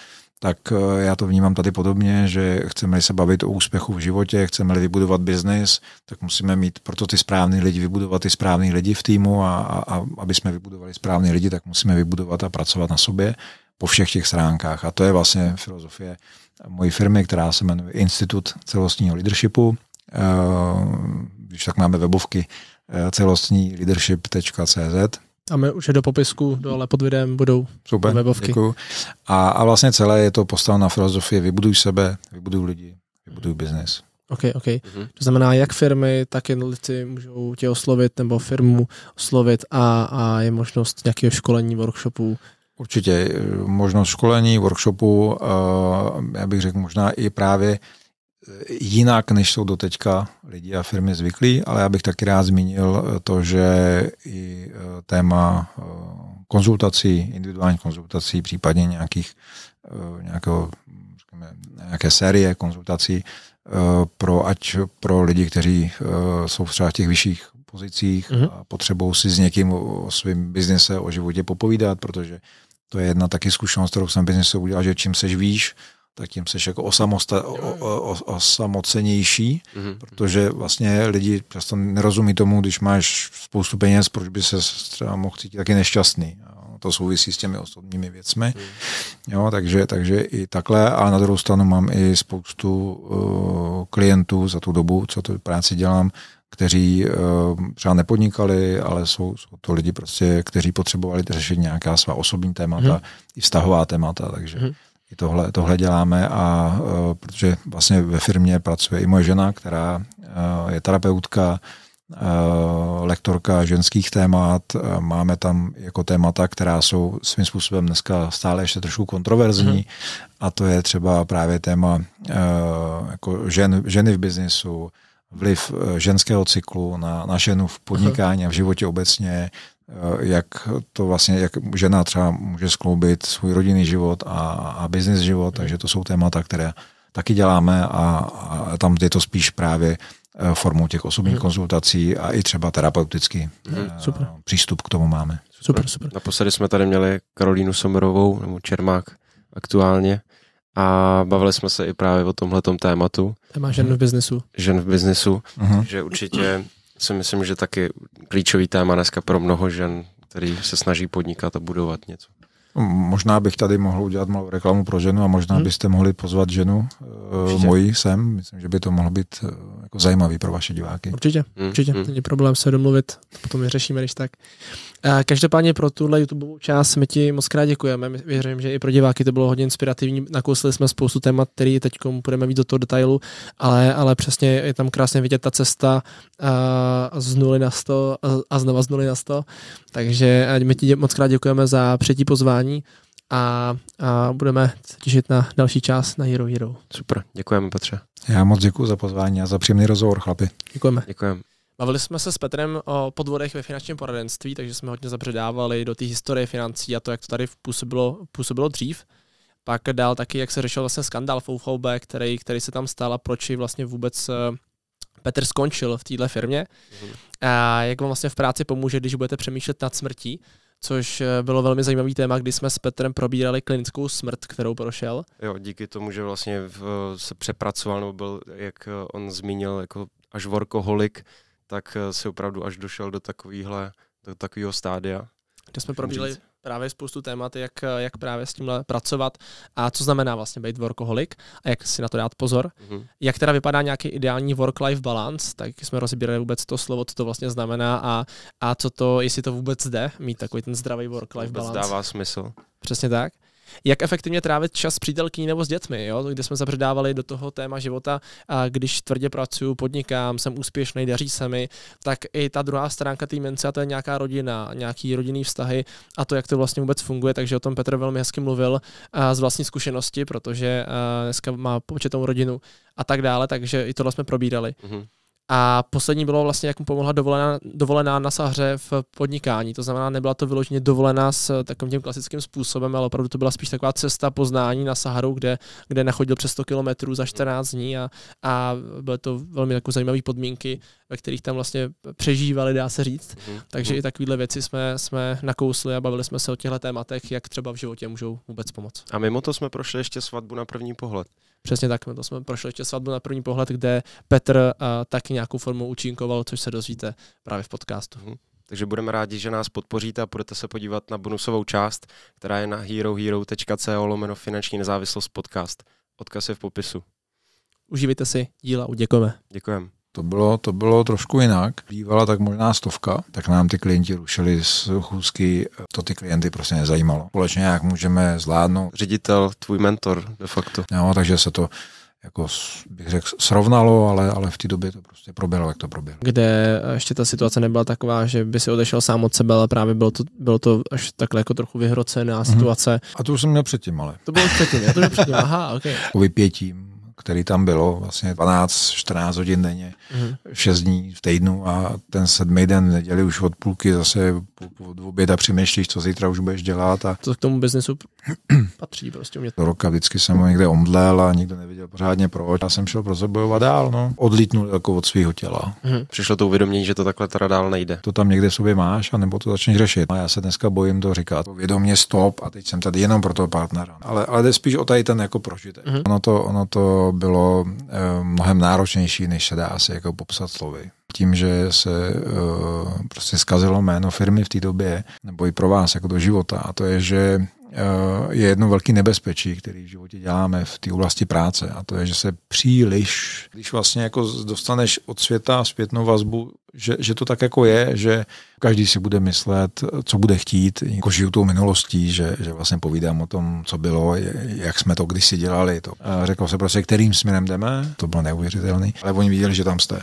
Speaker 2: tak já to vnímám tady podobně, že chceme-li se bavit o úspěchu v životě, chceme-li vybudovat biznis, tak musíme mít proto ty správný lidi, vybudovat ty správný lidi v týmu a, a, a aby jsme vybudovali správný lidi, tak musíme vybudovat a pracovat na sobě po všech těch stránkách. A to je vlastně filozofie mojí firmy, která se jmenuje Institut celostního leadershipu. Eh, když tak máme webovky eh, celostní leadership.cz.
Speaker 3: A my už je do popisku dole pod videem budou Super, webovky.
Speaker 2: A, a vlastně celé je to postaveno na filozofii vybuduj sebe, vybuduj lidi, vybuduj biznes.
Speaker 3: OK, OK. Mm-hmm. To znamená, jak firmy, tak jednotlivci můžou tě oslovit nebo firmu oslovit a, a je možnost nějakého školení, workshopu.
Speaker 2: Určitě eh, možnost školení, workshopu, já bych řekl možná i právě jinak, než jsou doteďka lidi a firmy zvyklí, ale já bych taky rád zmínil eh, to, že i eh, téma eh, konzultací, individuální konzultací, případně nějakých, nějakého, řekněme, nějaké série konzultací, pro, ať pro lidi, kteří jsou třeba v těch vyšších pozicích mm-hmm. a potřebují si s někým o svém biznise, o životě popovídat, protože to je jedna taky zkušenost, kterou jsem v biznise udělal, že čím seš výš, tak tím seš jako osamosta, o, o, osamocenější, mm-hmm. protože vlastně lidi často nerozumí tomu, když máš spoustu peněz, proč by se třeba mohl cítit taky nešťastný. To souvisí s těmi osobními věcmi. Mm. Jo, takže, takže i takhle, a na druhou stranu mám i spoustu uh, klientů za tu dobu, co tu práci dělám, kteří uh, třeba nepodnikali, ale jsou, jsou to lidi prostě, kteří potřebovali řešit nějaká svá osobní témata, mm. i vztahová témata, takže mm i tohle, tohle děláme a e, protože vlastně ve firmě pracuje i moje žena, která e, je terapeutka, e, lektorka ženských témat. Máme tam jako témata, která jsou svým způsobem dneska stále ještě trošku kontroverzní mm. a to je třeba právě téma jako žen, ženy v biznisu, vliv eh, ženského cyklu na, na ženu v podnikání a v životě obecně, eh, jak to vlastně, jak žena třeba může skloubit svůj rodinný život a, a business život, takže to jsou témata, které taky děláme a, a tam je to spíš právě eh, formou těch osobních hmm. konzultací a i třeba terapeutický hmm. přístup k tomu máme. Super, super.
Speaker 1: Naposledy jsme tady měli Karolínu Somerovou nebo Čermák aktuálně, a bavili jsme se i právě o tomhle tématu. Téma žen v biznesu. Žen v biznesu, uh-huh. Mhm. že určitě si myslím, že taky klíčový téma dneska pro mnoho žen, který se
Speaker 2: snaží podnikat a budovat něco. Možná bych tady mohl udělat malou reklamu pro ženu a možná hmm. byste mohli pozvat ženu e, určitě. moji sem. Myslím, že by to mohlo být e, jako zajímavý pro vaše
Speaker 3: diváky. Určitě, mhm. určitě. Hmm. Není problém se domluvit, potom vyřešíme, když tak. Eh, každopádně pro tuhle YouTubeovou část my ti moc krát děkujeme. My věřím, že i pro diváky to bylo hodně inspirativní. Nakousli jsme spoustu témat, který teď budeme víc do toho detailu, ale, ale přesně je tam krásně vidět ta cesta a eh, z nuly na 100 eh, a znova z nuly na 100. Takže my ti moc krát děkujeme za přijetí pozvání a, a budeme těšit na další část na Hero Hero.
Speaker 2: Super, děkujeme Petře. Já moc děkuji za pozvání a za příjemný rozhovor, chlapi. Děkujeme. Děkujeme.
Speaker 3: Bavili jsme se s Petrem o podvodech ve finančním poradenství, takže jsme hodně zabředávali do té historie financí a to, jak to tady působilo, působilo dřív. Pak dál taky, jak se řešil vlastně skandál v UVB, který, který se tam stál a proč vlastně vůbec eh, Petr skončil v téhle firmě. Mm-hmm. A jak vám vlastně v práci pomůže, když budete přemýšlet nad smrtí, což eh, bylo velmi zajímavý téma, kdy jsme s Petrem probírali klinickou smrt, kterou prošel.
Speaker 1: Jo, díky tomu, že vlastně eh, se přepracoval, nebo byl, jak on zmínil, jako až workoholik, tak eh, si opravdu až došel do takovýhle, do takového stádia. To jsme probíhali
Speaker 3: právě spoustu témat, jak, eh, jak právě s tímhle pracovat a co znamená vlastně být workoholik a jak si na to dát pozor. Mm-hmm. Jak teda vypadá nějaký ideální work-life balance, tak jsme rozbírali vůbec to slovo, co to vlastně znamená a, a co to, jestli to vůbec jde, mít takový ten zdravý work-life balance. dává smysl. Přesně tak jak efektivně trávit čas s přítelkyní nebo s dětmi, jo? kde jsme zapředávali do toho téma života, a když tvrdě pracuju, podnikám, jsem úspěšný, daří se mi, tak i ta druhá stránka té mince, a to je nějaká rodina, nějaký rodinný vztahy a to, jak to vlastně vůbec funguje, takže o tom Petr velmi hezky mluvil a z vlastní zkušenosti, protože dneska má početnou rodinu a tak dále, takže i tohle jsme probírali. Mm-hmm. A poslední bylo vlastně, jak mu pomohla dovolená, dovolená na Sahře v podnikání. To znamená, nebyla to vyloženě dovolená s eh, takovým tím klasickým způsobem, ale opravdu to byla spíš taková cesta poznání na Saharu, kde, kde nachodil přes 100 kilometrů za 14 dní a, a byly to velmi jako zajímavé podmínky, ve kterých tam vlastně přežívali, dá se říct. Mm-hmm. Takže i takovéhle věci jsme, jsme nakousli a bavili jsme se o těchto tématech, jak třeba v životě můžou
Speaker 1: vůbec pomoct. A mimo to jsme prošli ještě svatbu na první
Speaker 3: pohled. Přesně tak, to jsme prošli ještě svatbu na první pohled, kde Petr uh, eh, taky nějakou formou účinkoval, což se dozvíte právě v podcastu. Hmm.
Speaker 1: Takže budeme rádi, že nás podpoříte a budete se podívat na bonusovou část, která je na herohero.co lomeno finanční nezávislost podcast. Odkaz je v popisu.
Speaker 3: Užívejte si díla, děkujeme. Děkujeme. To bylo, to
Speaker 2: bylo trošku jinak. Bývala tak možná stovka, tak nám ty klienti rušili z chůzky. To ty klienty prostě nezajímalo. Společně jak můžeme zvládnout. Ředitel, tvůj mentor de facto. No, takže se to jako bych řekl, srovnalo, ale, ale v té době to prostě proběhlo, jak to
Speaker 3: proběhlo. Kde ještě ta situace nebyla taková, že by si odešel sám od sebe, ale právě bylo to, bylo to až takhle jako trochu vyhrocená mm-hmm. situace. A to už jsem měl předtím, ale. To bylo předtím, já to předtím, aha, ok.
Speaker 2: vypětím který tam bylo, vlastně 12-14 hodin denně, mm-hmm. 6 dní v týdnu a ten sedmý den v neděli už od půlky zase po, po oběda přemýšlíš,
Speaker 3: co zítra už budeš dělat. A... To k tomu biznesu patří prostě mě. Do
Speaker 2: roka vždycky jsem ho někde omdlel a nikdo nevěděl pořádně proč. Já jsem šel prostě bojovat dál, no. Odlítnul jako od svého těla.
Speaker 1: Hmm. Přišlo to uvědomění, že to takhle teda dál nejde.
Speaker 2: To tam někde v sobě máš, nebo to začneš řešit. A já se dneska bojím to říkat. Vědomě stop a teď jsem tady jenom pro toho partnera. Ale, ale jde spíš o tady ten jako prožitek. Hmm. Ono, to, ono to bylo e, mnohem náročnější, než se dá asi jako popsat slovy tím, že se uh, prostě zkazilo jméno firmy v té době, nebo i pro vás jako do života, a to je, že Eh, je jedno velké nebezpečí, který v životě děláme v té oblasti práce a to je, že se příliš, když vlastně jako dostaneš od světa zpětnou vazbu že, že to tak jako je, že každý si bude myslet, co bude chtít, jako žiju tou minulostí, že, že vlastně povídám o tom, co bylo, jak jsme to kdysi dělali. To. A řekl se prostě, kterým směrem jdeme, to bylo neuvěřitelné, ale oni viděli, že tam jste.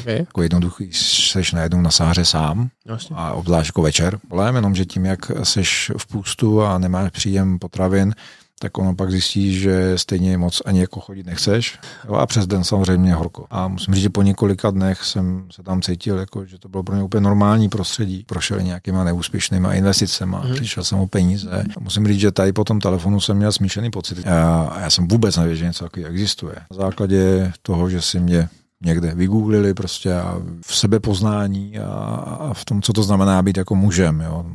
Speaker 2: okay. Jako jednoduchý, seš najednou na sáře sám a obzvlášť jako večer. ale jenom, že tím, jak seš v půstu a nemáš příjem potravin, tak ono pak zjistí, že stejně moc ani jako chodit nechceš. a přes den samozřejmě horko. A musím říct, že po několika dnech jsem se tam cítil, jako, že to bylo pro mě úplně normální prostředí. Prošel nějakýma neúspěšnýma investicema, mm. přišel jsem o peníze. A musím říct, že tady po tom telefonu jsem měl smíšený pocit. A já jsem vůbec nevěděl, že něco takového existuje. Na základě toho, že si mě někde vygooglili prostě a v sebepoznání a, a v tom, co to znamená být jako mužem. Jo.